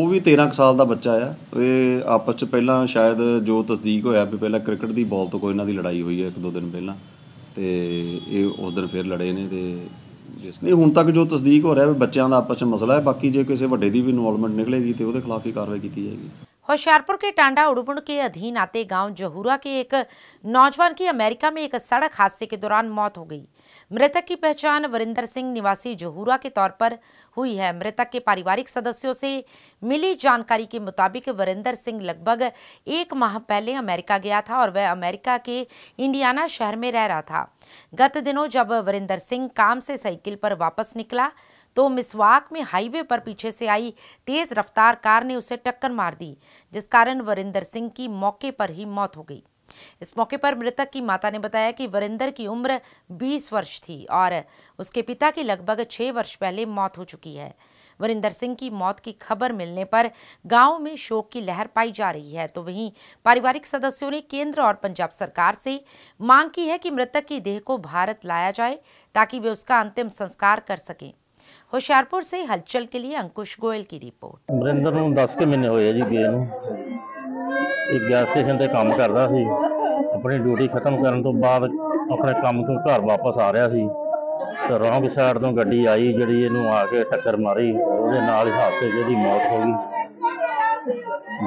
ਉਹ ਵੀ 13 ਸਾਲ ਦਾ ਬੱਚਾ ਆ ਇਹ ਆਪਸ ਚ ਪਹਿਲਾਂ ਸ਼ਾਇਦ ਜੋ ਤਸਦੀਕ ਹੋਇਆ ਵੀ ਪਹਿਲਾਂ ਕ੍ਰਿਕਟ ਦੀ ਬਾਲ ਤੋਂ ਕੋਈ ਇਹਨਾਂ ਦੀ ਲੜਾਈ ਹੋਈ ਹੈ ਇੱਕ ਦੋ ਦਿਨ ਪਹਿਲਾਂ ਤੇ ਇਹ ਉਸ ਦਿਨ ਫਿਰ ਲੜੇ ਨੇ ਤੇ ਜਿਸ ਨੇ ਹੁਣ ਤੱਕ ਜੋ ਤਸਦੀਕ ਹੋ ਰਿਹਾ ਵੀ ਬੱਚਿਆਂ ਦਾ ਆਪਸ ਚ ਮਸਲਾ ਹੈ ਬਾਕੀ ਜੇ ਕਿਸੇ ਵੱਡੇ ਦੀ ਵੀ ਇਨਵੋਲਵਮੈਂਟ ਨਿਕਲੇਗੀ ਤੇ ਉਹਦੇ ਖਿਲਾਫ ਹੀ ਕਾਰਵਾਈ ਕੀਤੀ ਜਾਏਗੀ ਹੁਸ਼ਿਆਰਪੁਰ ਕੇ ਟਾਂਡਾ उड़पुण ਕੇ ਅਧੀਨ ਆਤੇ गांव ਜਹੂਰਾ ਕੇ ਇੱਕ ਨੌਜਵਾਨ ਕੀ ਅਮਰੀਕਾ ਮੇ ਇੱਕ ਸੜਕ ਹਾਦਸੇ ਕੇ ਦੌਰਾਨ ਮੌਤ ਹੋ ਗਈ मृतक की पहचान वरिंदर सिंह निवासी जहूरा के तौर पर हुई है मृतक के पारिवारिक सदस्यों से मिली जानकारी के मुताबिक वरिंदर सिंह लगभग एक माह पहले अमेरिका गया था और वह अमेरिका के इंडियाना शहर में रह रहा था गत दिनों जब वरिंदर सिंह काम से साइकिल पर वापस निकला तो मिसवाक में हाईवे पर पीछे से आई तेज रफ्तार कार ने उसे टक्कर मार दी जिस कारण वरिंदर सिंह की मौके पर ही मौत हो गई इस मौके पर मृतक की माता ने बताया कि वरिंदर की उम्र 20 वर्ष थी और उसके पिता की लगभग छः वर्ष पहले मौत हो चुकी है वरिंदर सिंह की मौत की खबर मिलने पर गांव में शोक की लहर पाई जा रही है तो वहीं पारिवारिक सदस्यों ने केंद्र और पंजाब सरकार से मांग की है कि मृतक की देह को भारत लाया जाए ताकि वे उसका अंतिम संस्कार कर सकें होशियारपुर से हलचल के लिए अंकुश गोयल की रिपोर्ट ਇਹ ਗੈਸ ਸਟੇਸ਼ਨ ਤੇ ਕੰਮ ਕਰਦਾ ਸੀ ਆਪਣੀ ਡਿਊਟੀ ਖਤਮ ਕਰਨ ਤੋਂ ਬਾਅਦ ਆਪਣੇ ਕੰਮ ਤੋਂ ਘਰ ਵਾਪਸ ਆ ਰਿਹਾ ਸੀ ਤੇ ਰੌਂਗ ਸਾਈਡ ਤੋਂ ਗੱਡੀ ਆਈ ਜਿਹੜੀ ਇਹਨੂੰ ਆ ਕੇ ਟੱਕਰ ਮਾਰੀ ਉਹਦੇ ਨਾਲ ਹੀ ਹਾਦਸੇ ਜਿਹਦੀ ਮੌਤ ਹੋ ਗਈ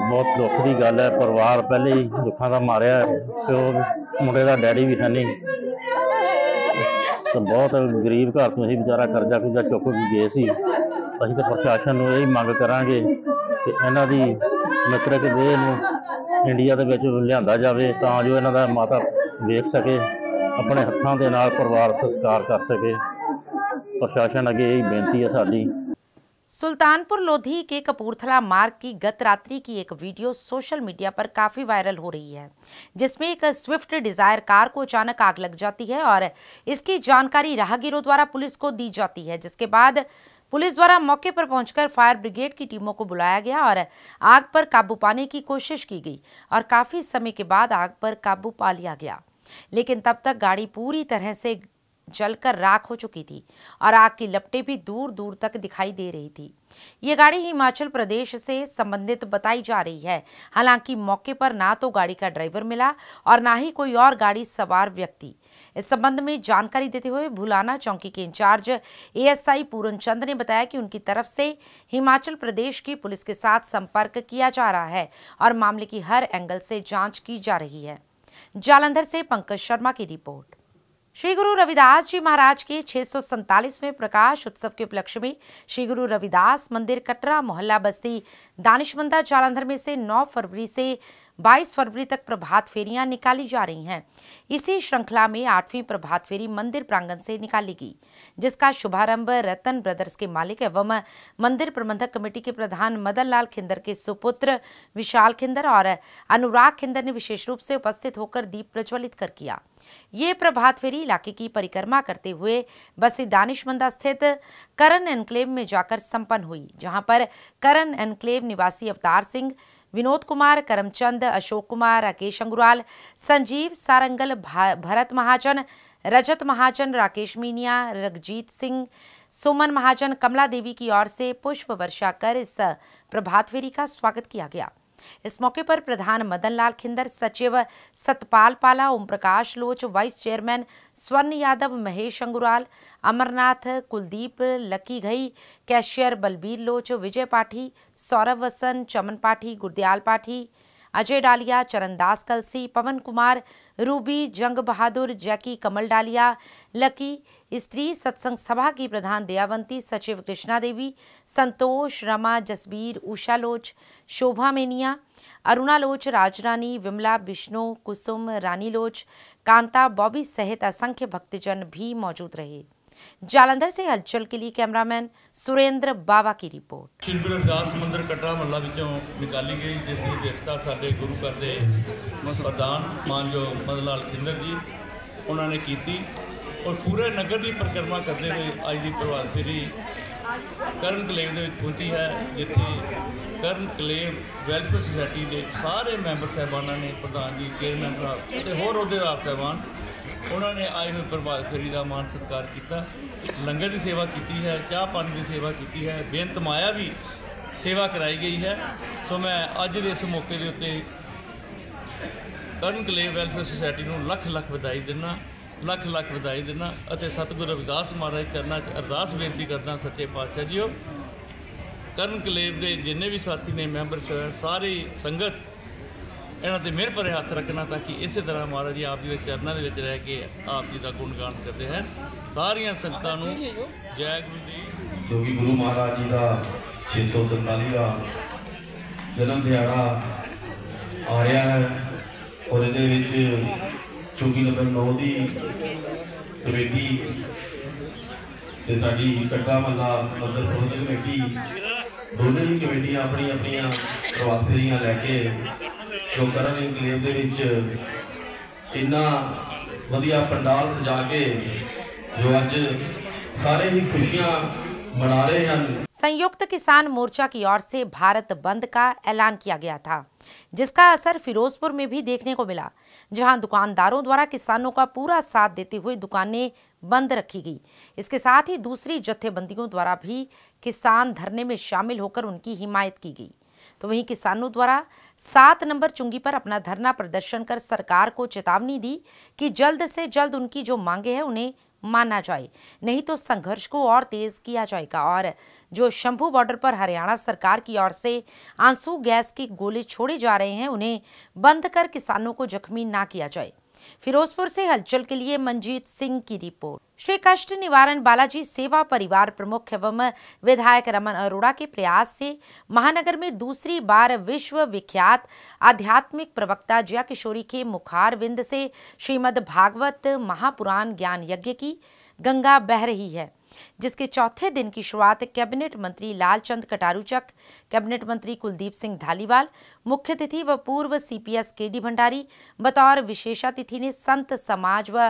ਬਹੁਤ ਦੁੱਖ ਦੀ ਗੱਲ ਹੈ ਪਰਿਵਾਰ ਪਹਿਲੇ ਹੀ ਦੁੱਖਾਂ ਦਾ ਮਾਰਿਆ ਤੇ ਉਹ ਮੁੰਡੇ ਦਾ ਡੈਡੀ ਵੀ ਨਹੀਂ ਤੇ ਬਹੁਤ ਗਰੀਬ ਘਰ ਤੋਂ ਹੀ ਵਿਚਾਰਾ ਕਰਜ਼ਾ ਕੁਝਾ ਚੁੱਕ ਕੇ ਗਏ ਸੀ ਅਸੀਂ ਤਾਂ ਪ੍ਰਸ਼ਾਸਨ ਨੂੰ ਇਹ ਮੰਗ ਕਰਾਂਗੇ ਕਿ ਇਹਨਾਂ ਦੀ ਨਤਰਕ ਦੇ ਇਹਨੂੰ ਇੰਡੀਆ ਦੇ ਵਿੱਚ ਲਿਆਂਦਾ ਜਾਵੇ ਤਾਂ ਜੋ ਇਹਨਾਂ ਦਾ ਮਾਤਾ ਵੇਖ ਸਕੇ ਆਪਣੇ ਹੱਥਾਂ ਦੇ ਨਾਲ ਪਰਿਵਾਰ ਸੰਸਕਾਰ ਕਰ प्रशासन अगे यही बेनती है साड़ी सुल्तानपुर लोधी के कपूरथला मार्ग की गत रात्रि की एक वीडियो सोशल मीडिया पर काफ़ी वायरल हो रही है जिसमें एक स्विफ्ट डिज़ायर कार को अचानक आग लग जाती है और इसकी जानकारी राहगीरों द्वारा पुलिस को दी जाती है जिसके बाद पुलिस द्वारा मौके पर पहुंचकर फायर ब्रिगेड की टीमों को बुलाया गया और आग पर काबू पाने की कोशिश की गई और काफी समय के बाद आग पर काबू पा लिया गया लेकिन तब तक गाड़ी पूरी तरह से जलकर राख हो चुकी थी और आग की लपटें भी दूर दूर तक दिखाई दे रही थी ये गाड़ी हिमाचल प्रदेश से संबंधित बताई जा रही है हालांकि मौके पर ना तो गाड़ी का ड्राइवर मिला और ना ही कोई और गाड़ी सवार व्यक्ति इस संबंध में जानकारी देते हुए भुलाना चौकी के इंचार्ज एएसआई पूरन चंद ने बताया कि उनकी तरफ से हिमाचल प्रदेश की पुलिस के साथ संपर्क किया जा रहा है और मामले की हर एंगल से जांच की जा रही है जालंधर से पंकज शर्मा की रिपोर्ट श्री गुरु रविदास जी महाराज के छः प्रकाश उत्सव के उपलक्ष्य में श्री गुरु रविदास मंदिर कटरा मोहल्ला बस्ती दानिशमंदा जालंधर में से 9 फरवरी से 22 फरवरी तक प्रभात फेरियां निकाली जा रही हैं इसी श्रृंखला में आठवीं प्रभात फेरी मंदिर प्रांगण से निकाली गई जिसका शुभारंभ रतन ब्रदर्स के मालिक एवं मंदिर प्रबंधक कमेटी के प्रधान मदन लाल खिंदर के सुपुत्र विशाल खिंदर और अनुराग खिंदर ने विशेष रूप से उपस्थित होकर दीप प्रज्वलित कर किया ये प्रभात फेरी इलाके की परिक्रमा करते हुए बसी दानिशमंदा स्थित करण एनक्लेव में जाकर संपन्न हुई जहां पर करण एनक्लेव निवासी अवतार सिंह विनोद कुमार करमचंद अशोक कुमार राकेश अंगुराल संजीव सारंगल भरत महाजन रजत महाजन राकेश मीनिया रगजीत सिंह सुमन महाजन कमला देवी की ओर से पुष्प वर्षा कर इस प्रभात फेरी का स्वागत किया गया इस मौके पर प्रधान मदन लाल खिंदर सचिव सतपाल पाला ओम प्रकाश लोच vice chairman Swaran Yadav Mahesh Angural Amarnath Kuldeep Lucky Ghai cashier Balbir Loch Vijay पाठी सौरभ वसन चमन पाठी गुरदयाल पाठी अजय डालिया चरणदास कलसी पवन कुमार रूबी जंग बहादुर जैकी कमल डालिया लकी स्त्री सत्संग सभा की प्रधान दयावंती सचिव कृष्णा देवी संतोष रमा जसबीर उषा लोच शोभा मेनिया अरुणा लोच राजरानी विमला बिश्नो कुसुम रानी लोच कांता बॉबी सहित असंख्य भक्तजन भी मौजूद रहे जालंधर से हलचल के लिए कैमरामैन सुरेंद्र बाबा की रिपोर्ट श्री गुरु मंदिर कटरा महला निकाली गई जिसकी अध्यक्षता साढ़े गुरु घर के प्रधान ਦੇ ਪ੍ਰਧਾਨ ਮਾਨਯੋਗ ਮਦਨ ਲਾਲ ਖਿੰਦਰ ਜੀ ਔਰ ਪੂਰੇ ਨਗਰ ਦੀ ਪ੍ਰਕਰਮਾ ਕਰਦੇ ਹੋਏ ਅੱਜ ਦੀ ਪ੍ਰਵਾਸ ਫੇਰੀ ਕਰਨ ਕਲੇਵ ਦੇ ਵਿੱਚ ਪਹੁੰਚੀ ਹੈ ਜਿੱਥੇ ਕਰਨ ਕਲੇਵ ਵੈਲਫੇਅਰ ਸੁਸਾਇਟੀ ਦੇ ਸਾਰੇ ਮੈਂਬਰ ਸਹਿਬਾਨਾਂ ਨੇ ਪ੍ਰਧਾਨ ਜੀ ਚੇਅਰਮੈਨ ਸਾਹਿਬ ਤੇ ਹੋਰ ਅਹੁਦੇਦਾਰ ਸਹਿਬਾਨ ਉਹਨਾਂ ਨੇ ਆਏ ਹੋਏ ਪ੍ਰਵਾਸ ਫੇਰੀ ਦਾ ਮਾਨ ਸਤਿਕਾਰ ਕੀਤਾ ਲੰਗਰ ਦੀ ਸੇਵਾ ਕੀਤੀ ਹੈ ਚਾਹ ਪਾਣੀ ਦੀ ਸੇਵਾ ਕੀਤੀ ਹੈ ਬੇਨਤ ਮਾਇਆ ਵੀ ਸੇਵਾ ਕਰਾਈ ਗਈ ਹੈ ਸੋ ਮੈਂ ਅੱਜ ਦੇ ਇਸ ਮੌਕੇ ਦੇ ਉੱਤੇ ਕਰਨ ਕਲੇਵ ਵੈਲਫੇਅਰ ਸੁਸਾਇਟੀ ਨੂੰ ਲੱਖ ਲੱਖ ਵਧਾਈ ਦਿੰਦਾ ਲੱਖ ਲੱਖ ਵਧਾਈ ਦਿੰਦਾ ਅਤੇ ਸਤਿਗੁਰੂ ਰਵਿਦਾਸ ਮਹਾਰਾਜ ਚਰਨਾਂ 'ਚ ਅਰਦਾਸ ਬੇਨਤੀ ਕਰਦਾ ਸੱਚੇ ਪਾਤਸ਼ਾਹ ਜੀਓ ਕਰਨ ਕਲੇਬ ਦੇ ਜਿੰਨੇ ਵੀ ਸਾਥੀ ਨੇ ਮੈਂਬਰ ਸਾਰੀ ਸੰਗਤ ਇਹਨਾਂ ਤੇ ਮਿਹਰ ਭਰੇ ਹੱਥ ਰੱਖਣਾ ਤਾਂ ਕਿ ਇਸੇ ਤਰ੍ਹਾਂ ਮਹਾਰਾਜ ਜੀ ਆਪ ਜੀ ਦੇ ਚਰਨਾਂ ਦੇ ਵਿੱਚ ਰਹਿ ਕੇ ਆਪ ਜੀ ਦਾ ਗੁਣਗਾਨ ਕਰਦੇ ਹਨ ਸਾਰੀਆਂ ਸੰਗਤਾਂ ਨੂੰ ਜੈ ਗੁਰੂ ਜੀ ਜੋ ਕਿ ਗੁਰੂ ਮਹਾਰਾਜ ਜੀ ਦਾ 647 ਦਾ ਜਨਮ ਦਿਹਾੜਾ ਆ ਰਿਹਾ ਹੈ ਉਹਦੇ ਵਿੱਚ ਚੁੰਗੀ ਨਗਰ 9 ਕਮੇਟੀ ਤੇ ਸਾਡੀ ਕੱਟਾ ਮੱਲਾ ਮਦਦ ਪ੍ਰਬੰਧਕ ਕਮੇਟੀ ਦੋਨੇ ਹੀ ਕਮੇਟੀਆਂ ਆਪਣੀ ਆਪਣੀਆਂ ਪ੍ਰਵਾਸੀਆਂ ਲੈ ਕੇ ਕਰਨ ਇਨਕਲੇਵ ਦੇ ਵਿੱਚ ਇੰਨਾ ਵਧੀਆ ਪੰਡਾਲ ਸਜਾ ਕੇ ਜੋ ਅੱਜ ਸਾਰੇ ਹੀ ਖੁਸ਼ੀਆਂ मना रहे हैं संयुक्त किसान मोर्चा की ओर से भारत बंद का ऐलान किया गया था जिसका असर फिरोजपुर में भी देखने को मिला जहां दुकानदारों द्वारा किसानों का पूरा साथ देते हुए दुकानें बंद रखी गई इसके साथ ही दूसरी जत्थेबंदियों द्वारा भी किसान धरने में शामिल होकर उनकी हिमायत की गई तो वहीं किसानों द्वारा सात नंबर चुंगी पर अपना धरना प्रदर्शन कर सरकार को चेतावनी दी कि जल्द से जल्द उनकी जो मांगे हैं उन्हें मानना चाहिए नहीं तो संघर्ष को और तेज किया जाएगा और जो शंभू बॉर्डर पर हरियाणा सरकार की ओर से आंसू गैस के गोले छोड़े जा रहे हैं उन्हें बंद कर किसानों को जख्मी ना किया जाए फिरोजपुर से हलचल के लिए मंजीत सिंह की रिपोर्ट श्री कष्ट निवारण बालाजी सेवा परिवार प्रमुख एवं विधायक रमन अरोड़ा के प्रयास से महानगर में दूसरी बार विश्व विख्यात आध्यात्मिक प्रवक्ता जया किशोरी के विंद से श्रीमद भागवत महापुराण ज्ञान यज्ञ की गंगा बह रही है जिसके चौथे दिन की शुरुआत कैबिनेट मंत्री लालचंद कटारूचक कैबिनेट मंत्री कुलदीप सिंह धालीवाल मुख्य अतिथि व पूर्व सीपीएस केडी भंडारी बतौर विशेषातिथि ने संत समाज व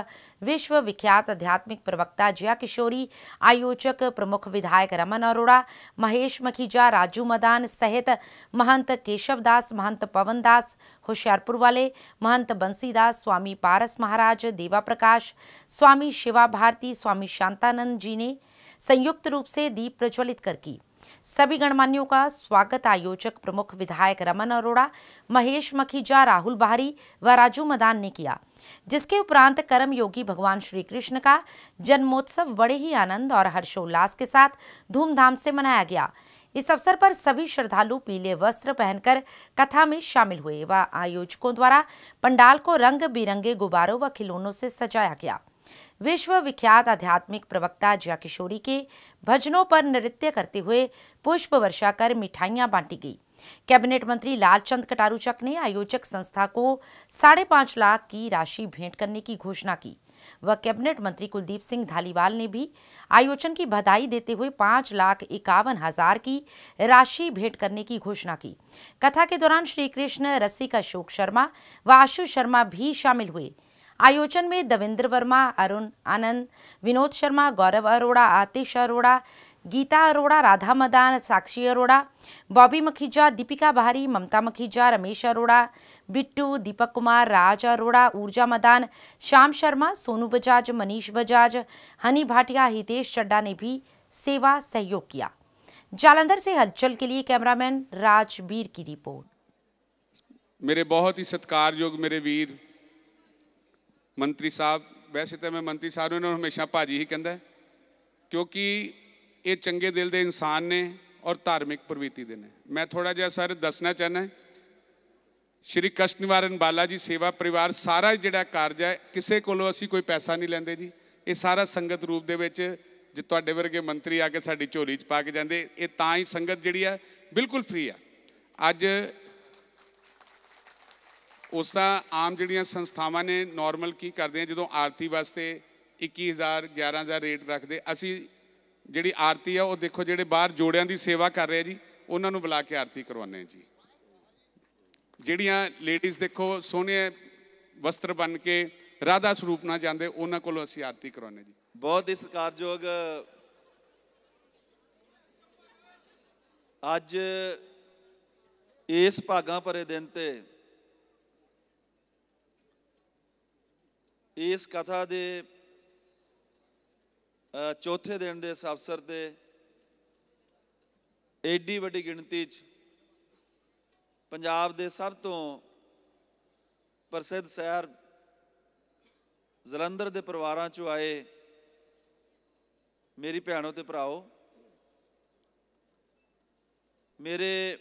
विश्व विख्यात आध्यात्मिक प्रवक्ता जया किशोरी आयोजक प्रमुख विधायक रमन अरोड़ा महेश मखीजा राजू मदान सहित महंत केशव दास महंत पवन दास होशियारपुर वाले महंत बंसीदास स्वामी पारस महाराज देवा प्रकाश स्वामी शिवा भारती स्वामी शांतानंद जी ने संयुक्त रूप से दीप प्रज्वलित कर की सभी गणमान्यों का स्वागत आयोजक प्रमुख विधायक रमन अरोड़ा महेश मखीजा राहुल बहारी व राजू मदान ने किया जिसके उपरांत कर्म योगी भगवान श्री कृष्ण का जन्मोत्सव बड़े ही आनंद और हर्षोल्लास के साथ धूमधाम से मनाया गया इस अवसर पर सभी श्रद्धालु पीले वस्त्र पहनकर कथा में शामिल हुए व आयोजकों द्वारा पंडाल को रंग बिरंगे गुब्बारों व खिलौनों से सजाया गया विश्व विख्यात आध्यात्मिक प्रवक्ता जया किशोरी के भजनों पर नृत्य करते हुए पुष्प वर्षा कर मिठाइयां बांटी गई कैबिनेट मंत्री लालचंद कटारूचक ने आयोजक संस्था को साढ़े पांच लाख की राशि भेंट करने की घोषणा की व कैबिनेट मंत्री कुलदीप सिंह धालीवाल ने भी आयोजन की बधाई देते हुए पांच लाख इक्यावन हजार की राशि भेंट करने की घोषणा की कथा के दौरान श्री कृष्ण रसिक अशोक शर्मा व आशु शर्मा भी शामिल हुए आयोजन में दविंद्र वर्मा अरुण आनंद विनोद शर्मा गौरव अरोड़ा आतिश अरोड़ा गीता अरोड़ा राधा मदान साक्षी अरोड़ा बॉबी मखीजा दीपिका बहारी ममता मखीजा रमेश अरोड़ा बिट्टू दीपक कुमार राज अरोड़ा ऊर्जा मदान श्याम शर्मा सोनू बजाज मनीष बजाज हनी भाटिया हितेश चड्डा ने भी सेवा सहयोग किया जालंधर से हलचल के लिए कैमरामैन राजबीर की रिपोर्ट मेरे बहुत ही योग मेरे वीर ਮੰਤਰੀ ਸਾਹਿਬ ਵੈਸੇ ਤਾਂ ਮੈਂ ਮੰਤਰੀ ਸਾਹਿਬ ਨੂੰ ਹਮੇਸ਼ਾ ਭਾਜੀ ਹੀ ਕਹਿੰਦਾ ਕਿਉਂਕਿ ਇਹ ਚੰਗੇ ਦਿਲ ਦੇ ਇਨਸਾਨ ਨੇ ਔਰ ਧਾਰਮਿਕ ਪ੍ਰਵਿਤੀ ਦੇ ਨੇ ਮੈਂ ਥੋੜਾ ਜਿਹਾ ਸਰ ਦੱਸਣਾ ਚਾਹਨਾ ਸ਼੍ਰੀ ਕਸ਼ਨਿਵਾਰਨ ਬਾਲਾ ਜੀ ਸੇਵਾ ਪਰਿਵਾਰ ਸਾਰਾ ਜਿਹੜਾ ਕਾਰਜ ਹੈ ਕਿਸੇ ਕੋਲੋਂ ਅਸੀਂ ਕੋਈ ਪੈਸਾ ਨਹੀਂ ਲੈਂਦੇ ਜੀ ਇਹ ਸਾਰਾ ਸੰਗਤ ਰੂਪ ਦੇ ਵਿੱਚ ਜੇ ਤੁਹਾਡੇ ਵਰਗੇ ਮੰਤਰੀ ਆ ਕੇ ਸਾਡੀ ਝੋਲੀ 'ਚ ਪਾ ਕੇ ਜਾਂਦੇ ਇਹ ਤਾਂ ਹੀ ਸੰਗਤ ਜਿਹੜੀ ਆ ਬਿਲਕੁਲ ਫ੍ਰੀ ਆ ਅੱਜ ਉਸ ਦਾ ਆਮ ਜਿਹੜੀਆਂ ਸੰਸਥਾਵਾਂ ਨੇ ਨਾਰਮਲ ਕੀ ਕਰਦੇ ਆ ਜਦੋਂ ਆਰਤੀ ਵਾਸਤੇ 21000 11000 ਰੇਟ ਰੱਖਦੇ ਅਸੀਂ ਜਿਹੜੀ ਆਰਤੀ ਆ ਉਹ ਦੇਖੋ ਜਿਹੜੇ ਬਾਹਰ ਜੋੜਿਆਂ ਦੀ ਸੇਵਾ ਕਰ ਰਹੇ ਜੀ ਉਹਨਾਂ ਨੂੰ ਬੁਲਾ ਕੇ ਆਰਤੀ ਕਰਵਾਉਂਦੇ ਆ ਜੀ ਜਿਹੜੀਆਂ ਲੇਡੀਜ਼ ਦੇਖੋ ਸੋਹਣੇ ਵਸਤਰ ਬਣ ਕੇ ਰਾਧਾ ਸਰੂਪ ਨਾਲ ਜਾਂਦੇ ਉਹਨਾਂ ਕੋਲੋਂ ਅਸੀਂ ਆਰਤੀ ਕਰਵਾਉਂਦੇ ਜੀ ਬਹੁਤ ਹੀ ਸਤਿਕਾਰਯੋਗ ਅੱਜ ਇਸ ਭਾਗਾ ਪਰੇ ਦਿਨ ਤੇ ਇਸ ਕਥਾ ਦੇ ਚੌਥੇ ਦਿਨ ਦੇ ਇਸ ਅਵਸਰ ਤੇ ਐਡੀ ਵੱਡੀ ਗਿਣਤੀ 'ਚ ਪੰਜਾਬ ਦੇ ਸਭ ਤੋਂ ਪ੍ਰਸਿੱਧ ਸ਼ਹਿਰ ਜ਼ਲੰਧਰ ਦੇ ਪਰਿਵਾਰਾਂ 'ਚੋਂ ਆਏ ਮੇਰੀ ਭੈਣੋ ਤੇ ਭਰਾਓ ਮੇਰੇ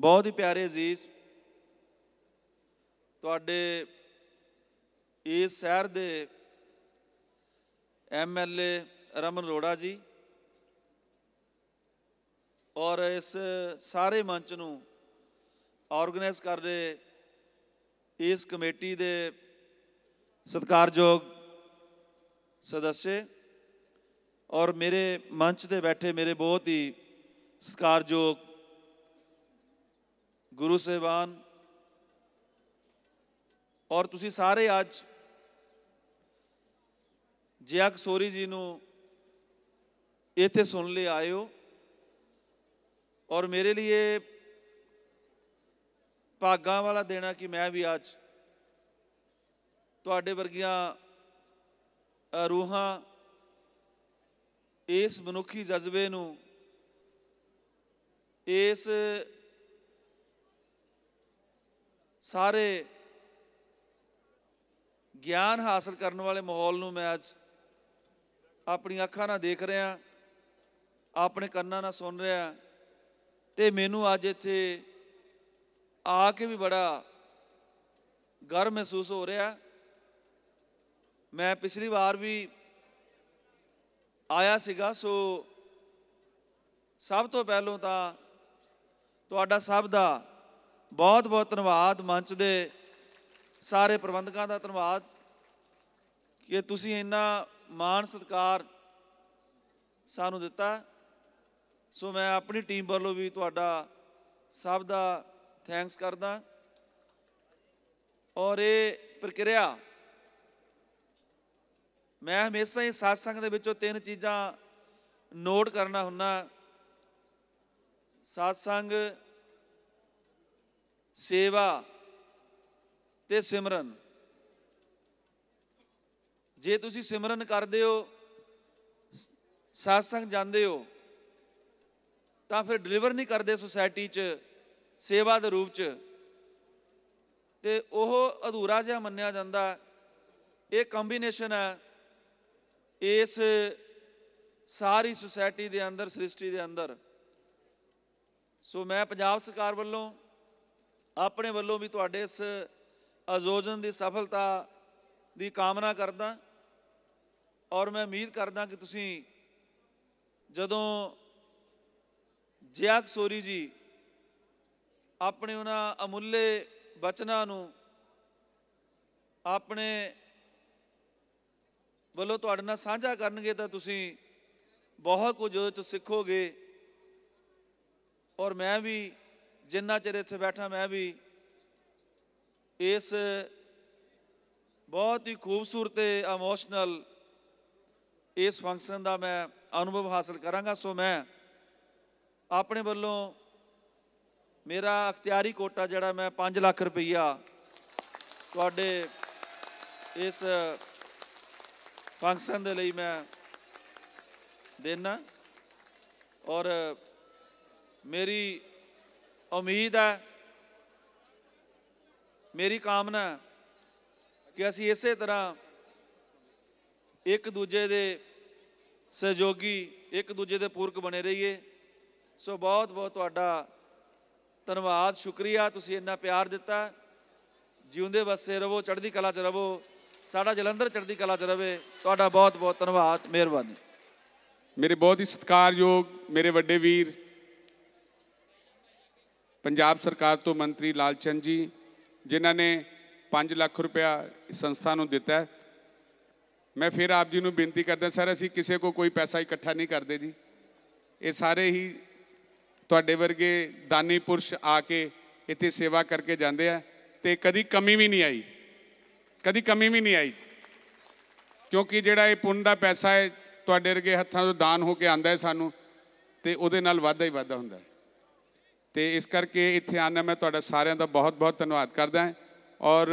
ਬਹੁਤ ਹੀ ਪਿਆਰੇ ਅਜ਼ੀਜ਼ ਤੁਹਾਡੇ ਇਸ ਸ਼ਹਿਰ ਦੇ ਐਮਐਲਏ ਰਮਨ ਰੋੜਾ ਜੀ ਔਰ ਇਸ ਸਾਰੇ ਮੰਚ ਨੂੰ ਆਰਗੇਨਾਈਜ਼ ਕਰ ਰਹੇ ਇਸ ਕਮੇਟੀ ਦੇ ਸਤਿਕਾਰਯੋਗ ਸਦੱਸੇ ਔਰ ਮੇਰੇ ਮੰਚ ਤੇ ਬੈਠੇ ਮੇਰੇ ਬਹੁਤ ਹੀ ਸਤਿਕਾਰਯੋਗ ਗੁਰੂ ਸਹਿਬਾਨ ਔਰ ਤੁਸੀਂ ਸਾਰੇ ਅੱਜ ਜਿਆ ਕਸੋਰੀ ਜੀ ਨੂੰ ਇੱਥੇ ਸੁਣ ਆਏ ਆਇਓ ਔਰ ਮੇਰੇ ਲਈ ਭਾਗਾ ਵਾਲਾ ਦੇਣਾ ਕਿ ਮੈਂ ਵੀ ਅੱਜ ਤੁਹਾਡੇ ਵਰਗੀਆਂ ਰੂਹਾਂ ਇਸ ਮਨੁੱਖੀ ਜਜ਼ਬੇ ਨੂੰ ਇਸ ਸਾਰੇ ਗਿਆਨ ਹਾਸਲ ਕਰਨ ਵਾਲੇ ਮਾਹੌਲ ਨੂੰ ਮੈਂ ਅੱਜ ਆਪਣੀ ਅੱਖਾਂ ਨਾਲ ਦੇਖ ਰਿਹਾ ਆਪਣੇ ਕੰਨਾਂ ਨਾਲ ਸੁਣ ਰਿਹਾ ਤੇ ਮੈਨੂੰ ਅੱਜ ਇੱਥੇ ਆ ਕੇ ਵੀ ਬੜਾ ਗਰਮ ਮਹਿਸੂਸ ਹੋ ਰਿਹਾ ਮੈਂ ਪਿਛਲੀ ਵਾਰ ਵੀ ਆਇਆ ਸੀਗਾ ਸੋ ਸਭ ਤੋਂ ਪਹਿਲਾਂ ਤਾਂ ਤੁਹਾਡਾ ਸਭ ਦਾ ਬਹੁਤ ਬਹੁਤ ਧੰਨਵਾਦ ਮੰਚ ਦੇ ਸਾਰੇ ਪ੍ਰਬੰਧਕਾਂ ਦਾ ਧੰਨਵਾਦ ਕਿ ਤੁਸੀਂ ਇੰਨਾ ਮਾਣ ਸਤਕਾਰ ਸਾਨੂੰ ਦਿੱਤਾ ਸੋ ਮੈਂ ਆਪਣੀ ਟੀਮ ਵੱਲੋਂ ਵੀ ਤੁਹਾਡਾ ਸਭ ਦਾ ਥੈਂਕਸ ਕਰਦਾ ਔਰ ਇਹ ਪ੍ਰਕਿਰਿਆ ਮੈਂ ਹਮੇਸ਼ਾ ਹੀ ਸੰਗ ਦੇ ਵਿੱਚੋਂ ਤਿੰਨ ਚੀਜ਼ਾਂ ਨੋਟ ਕਰਨਾ ਹੁੰਨਾ ਸੰਗ ਸੇਵਾ ਤੇ ਸਿਮਰਨ ਜੇ ਤੁਸੀਂ ਸਿਮਰਨ ਕਰਦੇ ਹੋ ਸਾਧ ਸੰਗ ਜਾਂਦੇ ਹੋ ਤਾਂ ਫਿਰ ਡਿਲੀਵਰ ਨਹੀਂ ਕਰਦੇ ਸੋਸਾਇਟੀ 'ਚ ਸੇਵਾ ਦੇ ਰੂਪ 'ਚ ਤੇ ਉਹ ਅਧੂਰਾ ਜਿਹਾ ਮੰਨਿਆ ਜਾਂਦਾ ਇਹ ਕੰਬੀਨੇਸ਼ਨ ਹੈ ਇਸ ਸਾਰੀ ਸੋਸਾਇਟੀ ਦੇ ਅੰਦਰ ਸ੍ਰਿਸ਼ਟੀ ਦੇ ਅੰਦਰ ਸੋ ਮੈਂ ਪੰਜਾਬ ਸਰਕਾਰ ਵੱਲੋਂ ਆਪਣੇ ਵੱਲੋਂ ਵੀ ਤੁਹਾਡੇ ਇਸ ਆਯੋਜਨ ਦੀ ਸਫਲਤਾ ਦੀ ਕਾਮਨਾ ਕਰਦਾ ਔਰ ਮੈਂ ਉਮੀਦ ਕਰਦਾ ਕਿ ਤੁਸੀਂ ਜਦੋਂ ਜਿਆਕ ਸੋਰੀ ਜੀ ਆਪਣੇ ਉਹਨਾਂ ਅਮੁੱਲੇ ਬਚਨਾਂ ਨੂੰ ਆਪਣੇ ਵੱਲੋਂ ਤੁਹਾਡੇ ਨਾਲ ਸਾਂਝਾ ਕਰਨਗੇ ਤਾਂ ਤੁਸੀਂ ਬਹੁਤ ਕੁਝ ਉਹਦੇ ਚ ਸਿੱਖੋਗੇ ਔਰ ਮੈਂ ਵੀ ਜਿੰਨਾ ਚਿਰ ਇੱਥੇ ਬੈਠਾ ਮੈਂ ਵੀ ਇਸ ਬਹੁਤ ਹੀ ਖੂਬਸੂਰਤ ਤੇ ਇਮੋਸ਼ਨਲ ਇਸ ਫੰਕਸ਼ਨ ਦਾ ਮੈਂ ਅਨੁਭਵ ਹਾਸਲ ਕਰਾਂਗਾ ਸੋ ਮੈਂ ਆਪਣੇ ਵੱਲੋਂ ਮੇਰਾ ਅਖਤਿਆਰੀ ਕੋਟਾ ਜਿਹੜਾ ਮੈਂ 5 ਲੱਖ ਰੁਪਈਆ ਤੁਹਾਡੇ ਇਸ ਫੰਕਸ਼ਨ ਦੇ ਲਈ ਮੈਂ ਦੇਣਾ ਔਰ ਮੇਰੀ ਉਮੀਦ ਹੈ ਮੇਰੀ ਕਾਮਨਾ ਹੈ ਕਿ ਅਸੀਂ ਇਸੇ ਤਰ੍ਹਾਂ ਇੱਕ ਦੂਜੇ ਦੇ ਸਹਿਯੋਗੀ ਇੱਕ ਦੂਜੇ ਦੇ ਪੂਰਕ ਬਣੇ ਰਹੀਏ ਸੋ ਬਹੁਤ ਬਹੁਤ ਤੁਹਾਡਾ ਧੰਨਵਾਦ ਸ਼ੁਕਰੀਆ ਤੁਸੀਂ ਇੰਨਾ ਪਿਆਰ ਦਿੱਤਾ ਜਿਉਂਦੇ ਵਸੇ ਰਹੋ ਚੜ੍ਹਦੀ ਕਲਾ 'ਚ ਰਹੋ ਸਾਡਾ ਜਲੰਧਰ ਚੜ੍ਹਦੀ ਕਲਾ 'ਚ ਰਵੇ ਤੁਹਾਡਾ ਬਹੁਤ ਬਹੁਤ ਧੰਨਵਾਦ ਮਿਹਰਬਾਨੀ ਮੇਰੇ ਬਹੁਤ ਹੀ ਸਤਿਕਾਰਯੋਗ ਮੇਰੇ ਵੱਡੇ ਵੀਰ ਪੰਜਾਬ ਸਰਕਾਰ ਤੋਂ ਮੰਤਰੀ ਲਾਲਚੰਦ ਜੀ ਜਿਨ੍ਹਾਂ ਨੇ 5 ਲੱਖ ਰੁਪਇਆ ਸੰਸਥਾ ਨੂੰ ਦਿੱਤਾ ਮੈਂ ਫਿਰ ਆਪ ਜੀ ਨੂੰ ਬੇਨਤੀ ਕਰਦਾ ਸਰ ਅਸੀਂ ਕਿਸੇ ਕੋ ਕੋਈ ਪੈਸਾ ਇਕੱਠਾ ਨਹੀਂ ਕਰਦੇ ਜੀ ਇਹ ਸਾਰੇ ਹੀ ਤੁਹਾਡੇ ਵਰਗੇ ਦਾਨੀ ਪੁਰਸ਼ ਆ ਕੇ ਇੱਥੇ ਸੇਵਾ ਕਰਕੇ ਜਾਂਦੇ ਆ ਤੇ ਕਦੀ ਕਮੀ ਵੀ ਨਹੀਂ ਆਈ ਕਦੀ ਕਮੀ ਵੀ ਨਹੀਂ ਆਈ ਕਿਉਂਕਿ ਜਿਹੜਾ ਇਹ ਪੁੰਨ ਦਾ ਪੈਸਾ ਹੈ ਤੁਹਾਡੇ ਵਰਗੇ ਹੱਥਾਂ ਤੋਂ ਦਾਨ ਹੋ ਕੇ ਆਂਦਾ ਹੈ ਸਾਨੂੰ ਤੇ ਉਹਦੇ ਨਾਲ ਵਾਧਾ ਹੀ ਵਾਧਾ ਹੁੰਦਾ ਹੈ ਤੇ ਇਸ ਕਰਕੇ ਇੱਥੇ ਆਣਾ ਮੈਂ ਤੁਹਾਡਾ ਸਾਰਿਆਂ ਦਾ ਬਹੁਤ-ਬਹੁਤ ਧੰਨਵਾਦ ਕਰਦਾ ਹਾਂ ਔਰ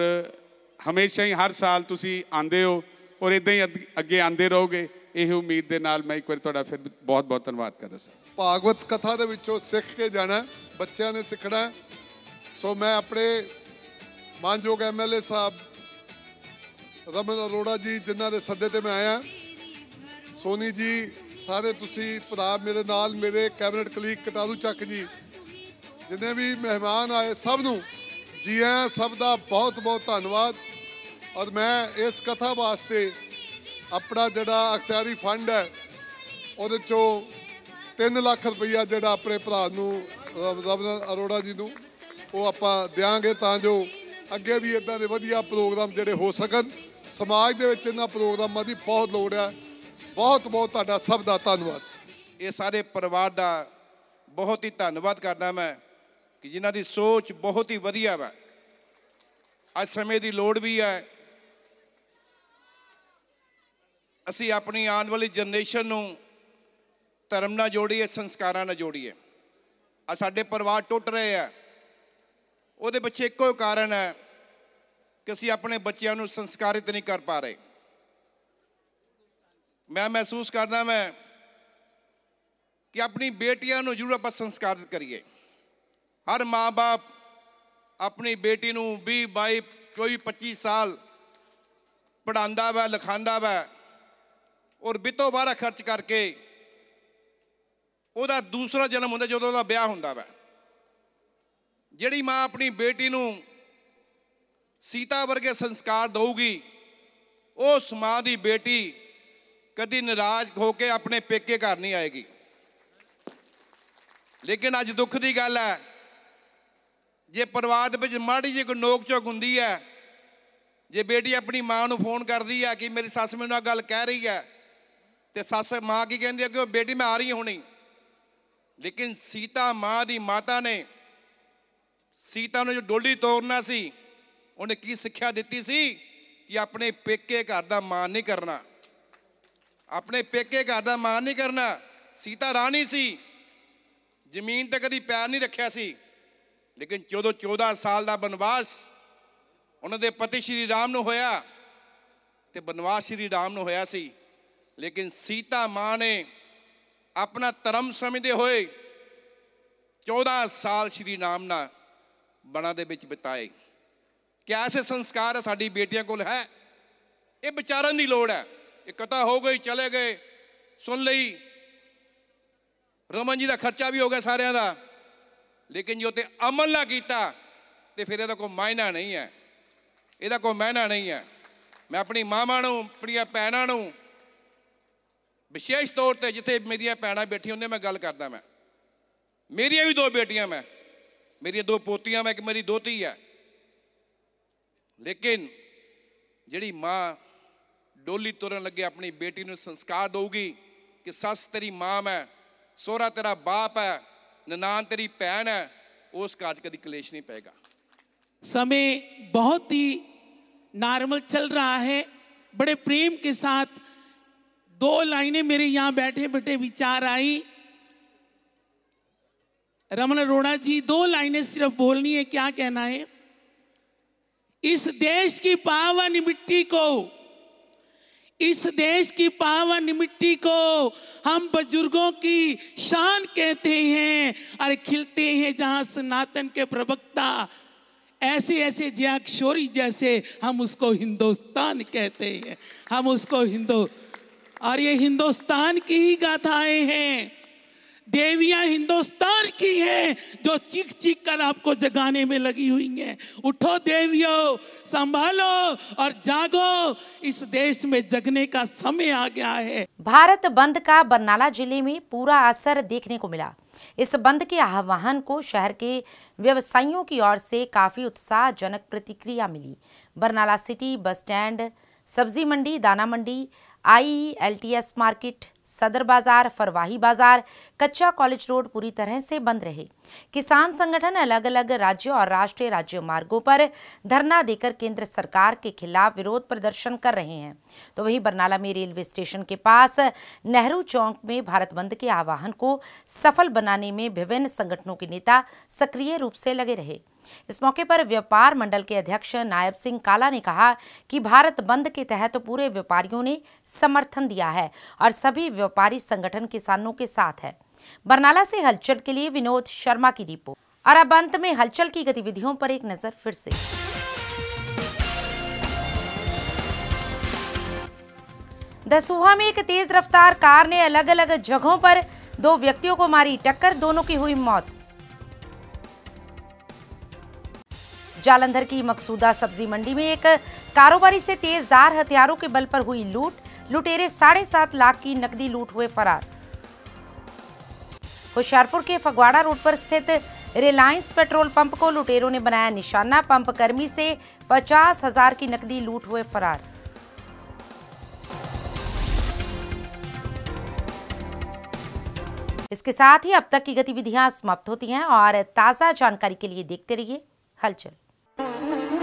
ਹਮੇਸ਼ਾ ਹੀ ਹਰ ਸਾਲ ਤੁਸੀਂ ਆਂਦੇ ਹੋ ਔਰ ਇਦਾਂ ਹੀ ਅੱਗੇ ਆਂਦੇ ਰਹੋਗੇ ਇਹ ਉਮੀਦ ਦੇ ਨਾਲ ਮੈਂ ਇੱਕ ਵਾਰ ਤੁਹਾਡਾ ਫਿਰ ਬਹੁਤ-ਬਹੁਤ ਧੰਨਵਾਦ ਕਰਦਾ ਸਰ ਭਾਗਵਤ ਕਥਾ ਦੇ ਵਿੱਚੋਂ ਸਿੱਖ ਕੇ ਜਾਣਾ ਬੱਚਿਆਂ ਨੇ ਸਿੱਖਣਾ ਸੋ ਮੈਂ ਆਪਣੇ ਮਾਨਯੋਗ ਐਮਐਲਏ ਸਾਹਿਬ ਰਮਨ ਅਰੋੜਾ ਜੀ ਜਿਨ੍ਹਾਂ ਦੇ ਸੱਦੇ ਤੇ ਮੈਂ ਆਇਆ ਸੋਨੀ ਜੀ ਸਾਰੇ ਤੁਸੀਂ ਪ੍ਰਧਾਨ ਮੇਰੇ ਨਾਲ ਮੇਰੇ ਕੈਬਨਿਟ ਕਲੀਗ ਕਟਾਲੂ ਚੱਕ ਜੀ ਜਿੰਨੇ ਵੀ ਮਹਿਮਾਨ ਆਏ ਸਭ ਨੂੰ ਜੀ ਆਇਆਂ ਸਭ ਦਾ ਬਹੁਤ ਬਹੁਤ ਧੰਨਵਾਦ ਔਰ ਮੈਂ ਇਸ ਕਥਾ ਵਾਸਤੇ ਆਪਣਾ ਜਿਹੜਾ ਅਖਤਿਆਰੀ ਫੰਡ ਹੈ ਉਹਦੇ ਚੋਂ 3 ਲੱਖ ਰੁਪਈਆ ਜਿਹੜਾ ਆਪਣੇ ਭਰਾ ਨੂੰ ਅਰੋੜਾ ਜੀ ਨੂੰ ਉਹ ਆਪਾਂ ਦੇਾਂਗੇ ਤਾਂ ਜੋ ਅੱਗੇ ਵੀ ਇਦਾਂ ਦੇ ਵਧੀਆ ਪ੍ਰੋਗਰਾਮ ਜਿਹੜੇ ਹੋ ਸਕਣ ਸਮਾਜ ਦੇ ਵਿੱਚ ਇਹਨਾਂ ਪ੍ਰੋਗਰਾਮਾਂ ਦੀ ਬਹੁਤ ਲੋੜ ਹੈ ਬਹੁਤ ਬਹੁਤ ਤੁਹਾਡਾ ਸਭ ਦਾ ਧੰਨਵਾਦ ਇਹ ਸਾਰੇ ਪਰਿਵਾਰ ਦਾ ਬਹੁਤ ਹੀ ਧੰਨਵਾਦ ਕਰਦਾ ਮੈਂ ਕਿ ਜਿਨ੍ਹਾਂ ਦੀ ਸੋਚ ਬਹੁਤ ਹੀ ਵਧੀਆ ਵਾ ਅੱਜ ਸਮੇਂ ਦੀ ਲੋੜ ਵੀ ਹੈ ਅਸੀਂ ਆਪਣੀ ਆਉਣ ਵਾਲੀ ਜਨਰੇਸ਼ਨ ਨੂੰ ਧਰਮ ਨਾਲ ਜੋੜੀਏ ਸੰਸਕਾਰਾਂ ਨਾਲ ਜੋੜੀਏ ਆ ਸਾਡੇ ਪਰਿਵਾਰ ਟੁੱਟ ਰਹੇ ਆ ਉਹਦੇ ਪਿੱਛੇ ਇੱਕੋ ਕਾਰਨ ਹੈ ਕਿ ਅਸੀਂ ਆਪਣੇ ਬੱਚਿਆਂ ਨੂੰ ਸੰਸਕਾਰਿਤ ਨਹੀਂ ਕਰ ਪਾ ਰਹੇ ਮੈਂ ਮਹਿਸੂਸ ਕਰਦਾ ਮੈਂ ਕਿ ਆਪਣੀ ਬੇਟੀਆਂ ਨੂੰ ਜ਼ਰੂਰ ਆਪਾਂ ਸੰਸਕਾਰਿਤ ਕਰੀਏ ਹਰ ਮਾਂ-ਬਾਪ ਆਪਣੀ ਬੇਟੀ ਨੂੰ 20 22 24 25 ਸਾਲ ਪੜਾਉਂਦਾ ਵਾ ਲਿਖਾਉਂਦਾ ਵਾ ਔਰ ਬਿਤੋ ਬਾਰਾ ਖਰਚ ਕਰਕੇ ਉਹਦਾ ਦੂਸਰਾ ਜਨਮ ਹੁੰਦਾ ਜਦੋਂ ਉਹਦਾ ਵਿਆਹ ਹੁੰਦਾ ਵਾ ਜਿਹੜੀ ਮਾਂ ਆਪਣੀ ਬੇਟੀ ਨੂੰ ਸੀਤਾ ਵਰਗੇ ਸੰਸਕਾਰ ਦਊਗੀ ਉਸ ਮਾਂ ਦੀ ਬੇਟੀ ਕਦੀ ਨਾਰਾਜ਼ ਹੋ ਕੇ ਆਪਣੇ ਪੇਕੇ ਘਰ ਨਹੀਂ ਆਏਗੀ ਲੇਕਿਨ ਅੱਜ ਦੁੱਖ ਦੀ ਗੱਲ ਹੈ ਜੇ ਪਰਿਵਾਰ ਦੇ ਵਿੱਚ ਮਾੜੀ ਜਿਹੀ ਕੋ ਨੋਕ ਝੋਕ ਹੁੰਦੀ ਹੈ ਜੇ ਬੇਟੀ ਆਪਣੀ ਮਾਂ ਨੂੰ ਫੋਨ ਕਰਦੀ ਹੈ ਕਿ ਮੇਰੀ ਸੱਸ ਮੈਨੂੰ ਆ ਗੱਲ ਕਹਿ ਰਹੀ ਹੈ ਤੇ ਸੱਸ ਮਾਂ ਕੀ ਕਹਿੰਦੀ ਹੈ ਕਿ ਉਹ ਬੇਟੀ ਮੈਂ ਆ ਰਹੀ ਹੁਣੀ ਲੇਕਿਨ ਸੀਤਾ ਮਾਂ ਦੀ ਮਾਤਾ ਨੇ ਸੀਤਾ ਨੂੰ ਜੋ ਡੋਲੀ ਤੋੜਨਾ ਸੀ ਉਹਨੇ ਕੀ ਸਿੱਖਿਆ ਦਿੱਤੀ ਸੀ ਕਿ ਆਪਣੇ ਪੇਕੇ ਘਰ ਦਾ ਮਾਨ ਨਹੀਂ ਕਰਨਾ ਆਪਣੇ ਪੇਕੇ ਘਰ ਦਾ ਮਾਨ ਨਹੀਂ ਕਰਨਾ ਸੀਤਾ ਰਾਣੀ ਸੀ ਜ਼ਮੀਨ ਤੇ ਕਦੀ ਪੈਰ ਨਹੀਂ ਰੱਖਿਆ ਸੀ ਲੇਕਿਨ ਜਦੋਂ 14 ਸਾਲ ਦਾ ਬਨਵਾਸ ਉਹਨਾਂ ਦੇ ਪਤੀ ਸ਼੍ਰੀ ਰਾਮ ਨੂੰ ਹੋਇਆ ਤੇ ਬਨਵਾਸ ਸ਼੍ਰੀ ਰਾਮ ਨੂੰ ਹੋਇਆ ਸੀ ਲੇਕਿਨ ਸੀਤਾ ਮਾਂ ਨੇ ਆਪਣਾ ਧਰਮ ਸਮਝਦੇ ਹੋਏ 14 ਸਾਲ ਸ਼੍ਰੀ ਰਾਮ ਨਾਲ ਬਣਾ ਦੇ ਵਿੱਚ ਬਿਤਾਏ ਕਿਆ ਐਸੇ ਸੰਸਕਾਰ ਸਾਡੀ ਬੇਟੀਆਂ ਕੋਲ ਹੈ ਇਹ ਵਿਚਾਰਨ ਦੀ ਲੋੜ ਹੈ ਇਹ ਕਥਾ ਹੋ ਗਈ ਚਲੇ ਗਏ ਸੁਣ ਲਈ ਰਮਨ ਜੀ ਦਾ ਖਰਚਾ ਵੀ ਹੋ ਗਿਆ ਸਾਰਿਆਂ ਦਾ ਲੇਕਿਨ ਜੇ ਤੇ ਅਮਲ ਨਾ ਕੀਤਾ ਤੇ ਫਿਰ ਇਹਦਾ ਕੋਈ ਮਾਇਨਾ ਨਹੀਂ ਹੈ ਇਹਦਾ ਕੋਈ ਮਾਇਨਾ ਨਹੀਂ ਹੈ ਮੈਂ ਆਪਣੀ ਮਾਵਾਂ ਨੂੰ ਆਪਣੀਆਂ ਪੈਣਾ ਨੂੰ ਵਿਸ਼ੇਸ਼ ਤੌਰ ਤੇ ਜਿੱਥੇ ਮੇਰੀਆਂ ਪੈਣਾ ਬੈਠੀਆਂ ਉਹਨੇ ਮੈਂ ਗੱਲ ਕਰਦਾ ਮੈਂ ਮੇਰੀਆਂ ਵੀ ਦੋ ਬੇਟੀਆਂ ਮੈਂ ਮੇਰੀਆਂ ਦੋ ਪੋਤੀਆਂ ਮੈਂ ਇੱਕ ਮੇਰੀ ਦੋਤੀ ਹੈ ਲੇਕਿਨ ਜਿਹੜੀ ਮਾਂ ਡੋਲੀ ਤੁਰਨ ਲੱਗੇ ਆਪਣੀ ਬੇਟੀ ਨੂੰ ਸੰਸਕਾਰ ਦੇਊਗੀ ਕਿ ਸੱਸ ਤੇਰੀ ਮਾਂ ਹੈ ਸੋਹਰਾ ਤੇਰਾ ਬਾਪ ਹੈ ਨਨਾਨ ਤੇਰੀ ਭੈਣ ਹੈ ਉਸ ਕਾਜ कभी कलेष नहीं पेगा समय बहुत ही नॉर्मल चल रहा है बड़े प्रेम के साथ दो लाइनें मेरे यहां बैठे बैठे विचार आई रमन अरोड़ा जी दो लाइनें सिर्फ बोलनी है क्या कहना है इस देश की पावन मिट्टी को इस देश की पावन मिट्टी को हम बुजुर्गों की शान कहते हैं और खिलते हैं जहां सनातन के प्रवक्ता ऐसे ऐसे जयाक्षोरी जैसे हम उसको हिंदुस्तान कहते हैं हम उसको हिंदू और ये हिंदुस्तान की ही गाथाएं हैं देवियां हिंदुस्तान की हैं जो चीख चीख कर आपको जगाने में लगी हुई हैं उठो देवियों संभालो और जागो इस देश में जगने का समय आ गया है भारत बंद का बरनाला जिले में पूरा असर देखने को मिला इस बंद के आह्वान को शहर के व्यवसायियों की ओर से काफ़ी उत्साहजनक प्रतिक्रिया मिली बरनाला सिटी बस स्टैंड सब्जी मंडी दाना मंडी I L T S market सदर बाजार फरवाही बाजार कच्चा कॉलेज रोड पूरी तरह से बंद रहे किसान संगठन अलग अलग राज्यों और राष्ट्रीय राज्य मार्गों पर धरना देकर केंद्र सरकार के खिलाफ विरोध प्रदर्शन कर रहे हैं तो वहीं बरनाला में रेलवे स्टेशन के पास नेहरू चौक में भारत बंद के आह्वान को सफल बनाने में विभिन्न संगठनों के नेता सक्रिय रूप से लगे रहे इस मौके पर व्यापार मंडल के अध्यक्ष नायब सिंह काला ने कहा कि भारत बंद के तहत पूरे व्यापारियों ने समर्थन दिया है और सभी व्यापारी संगठन किसानों के साथ है बरनाला से हलचल के लिए विनोद शर्मा की रिपोर्ट और अब अंत में हलचल की गतिविधियों पर एक नजर फिर से दसूहा में एक तेज रफ्तार कार ने अलग अलग जगहों पर दो व्यक्तियों को मारी टक्कर दोनों की हुई मौत जालंधर की मकसूदा सब्जी मंडी में एक कारोबारी से तेजदार हथियारों के बल पर हुई लूट लुटेरे साढ़े सात लाख की नकदी लूट हुए फरार होशियारपुर के फगवाड़ा रोड पर स्थित रिलायंस पेट्रोल पंप को लुटेरों ने बनाया निशाना पंप कर्मी से पचास हजार की नकदी लूट हुए फरार इसके साथ ही अब तक की गतिविधियां समाप्त होती हैं और ताज़ा जानकारी के लिए देखते रहिए हलचल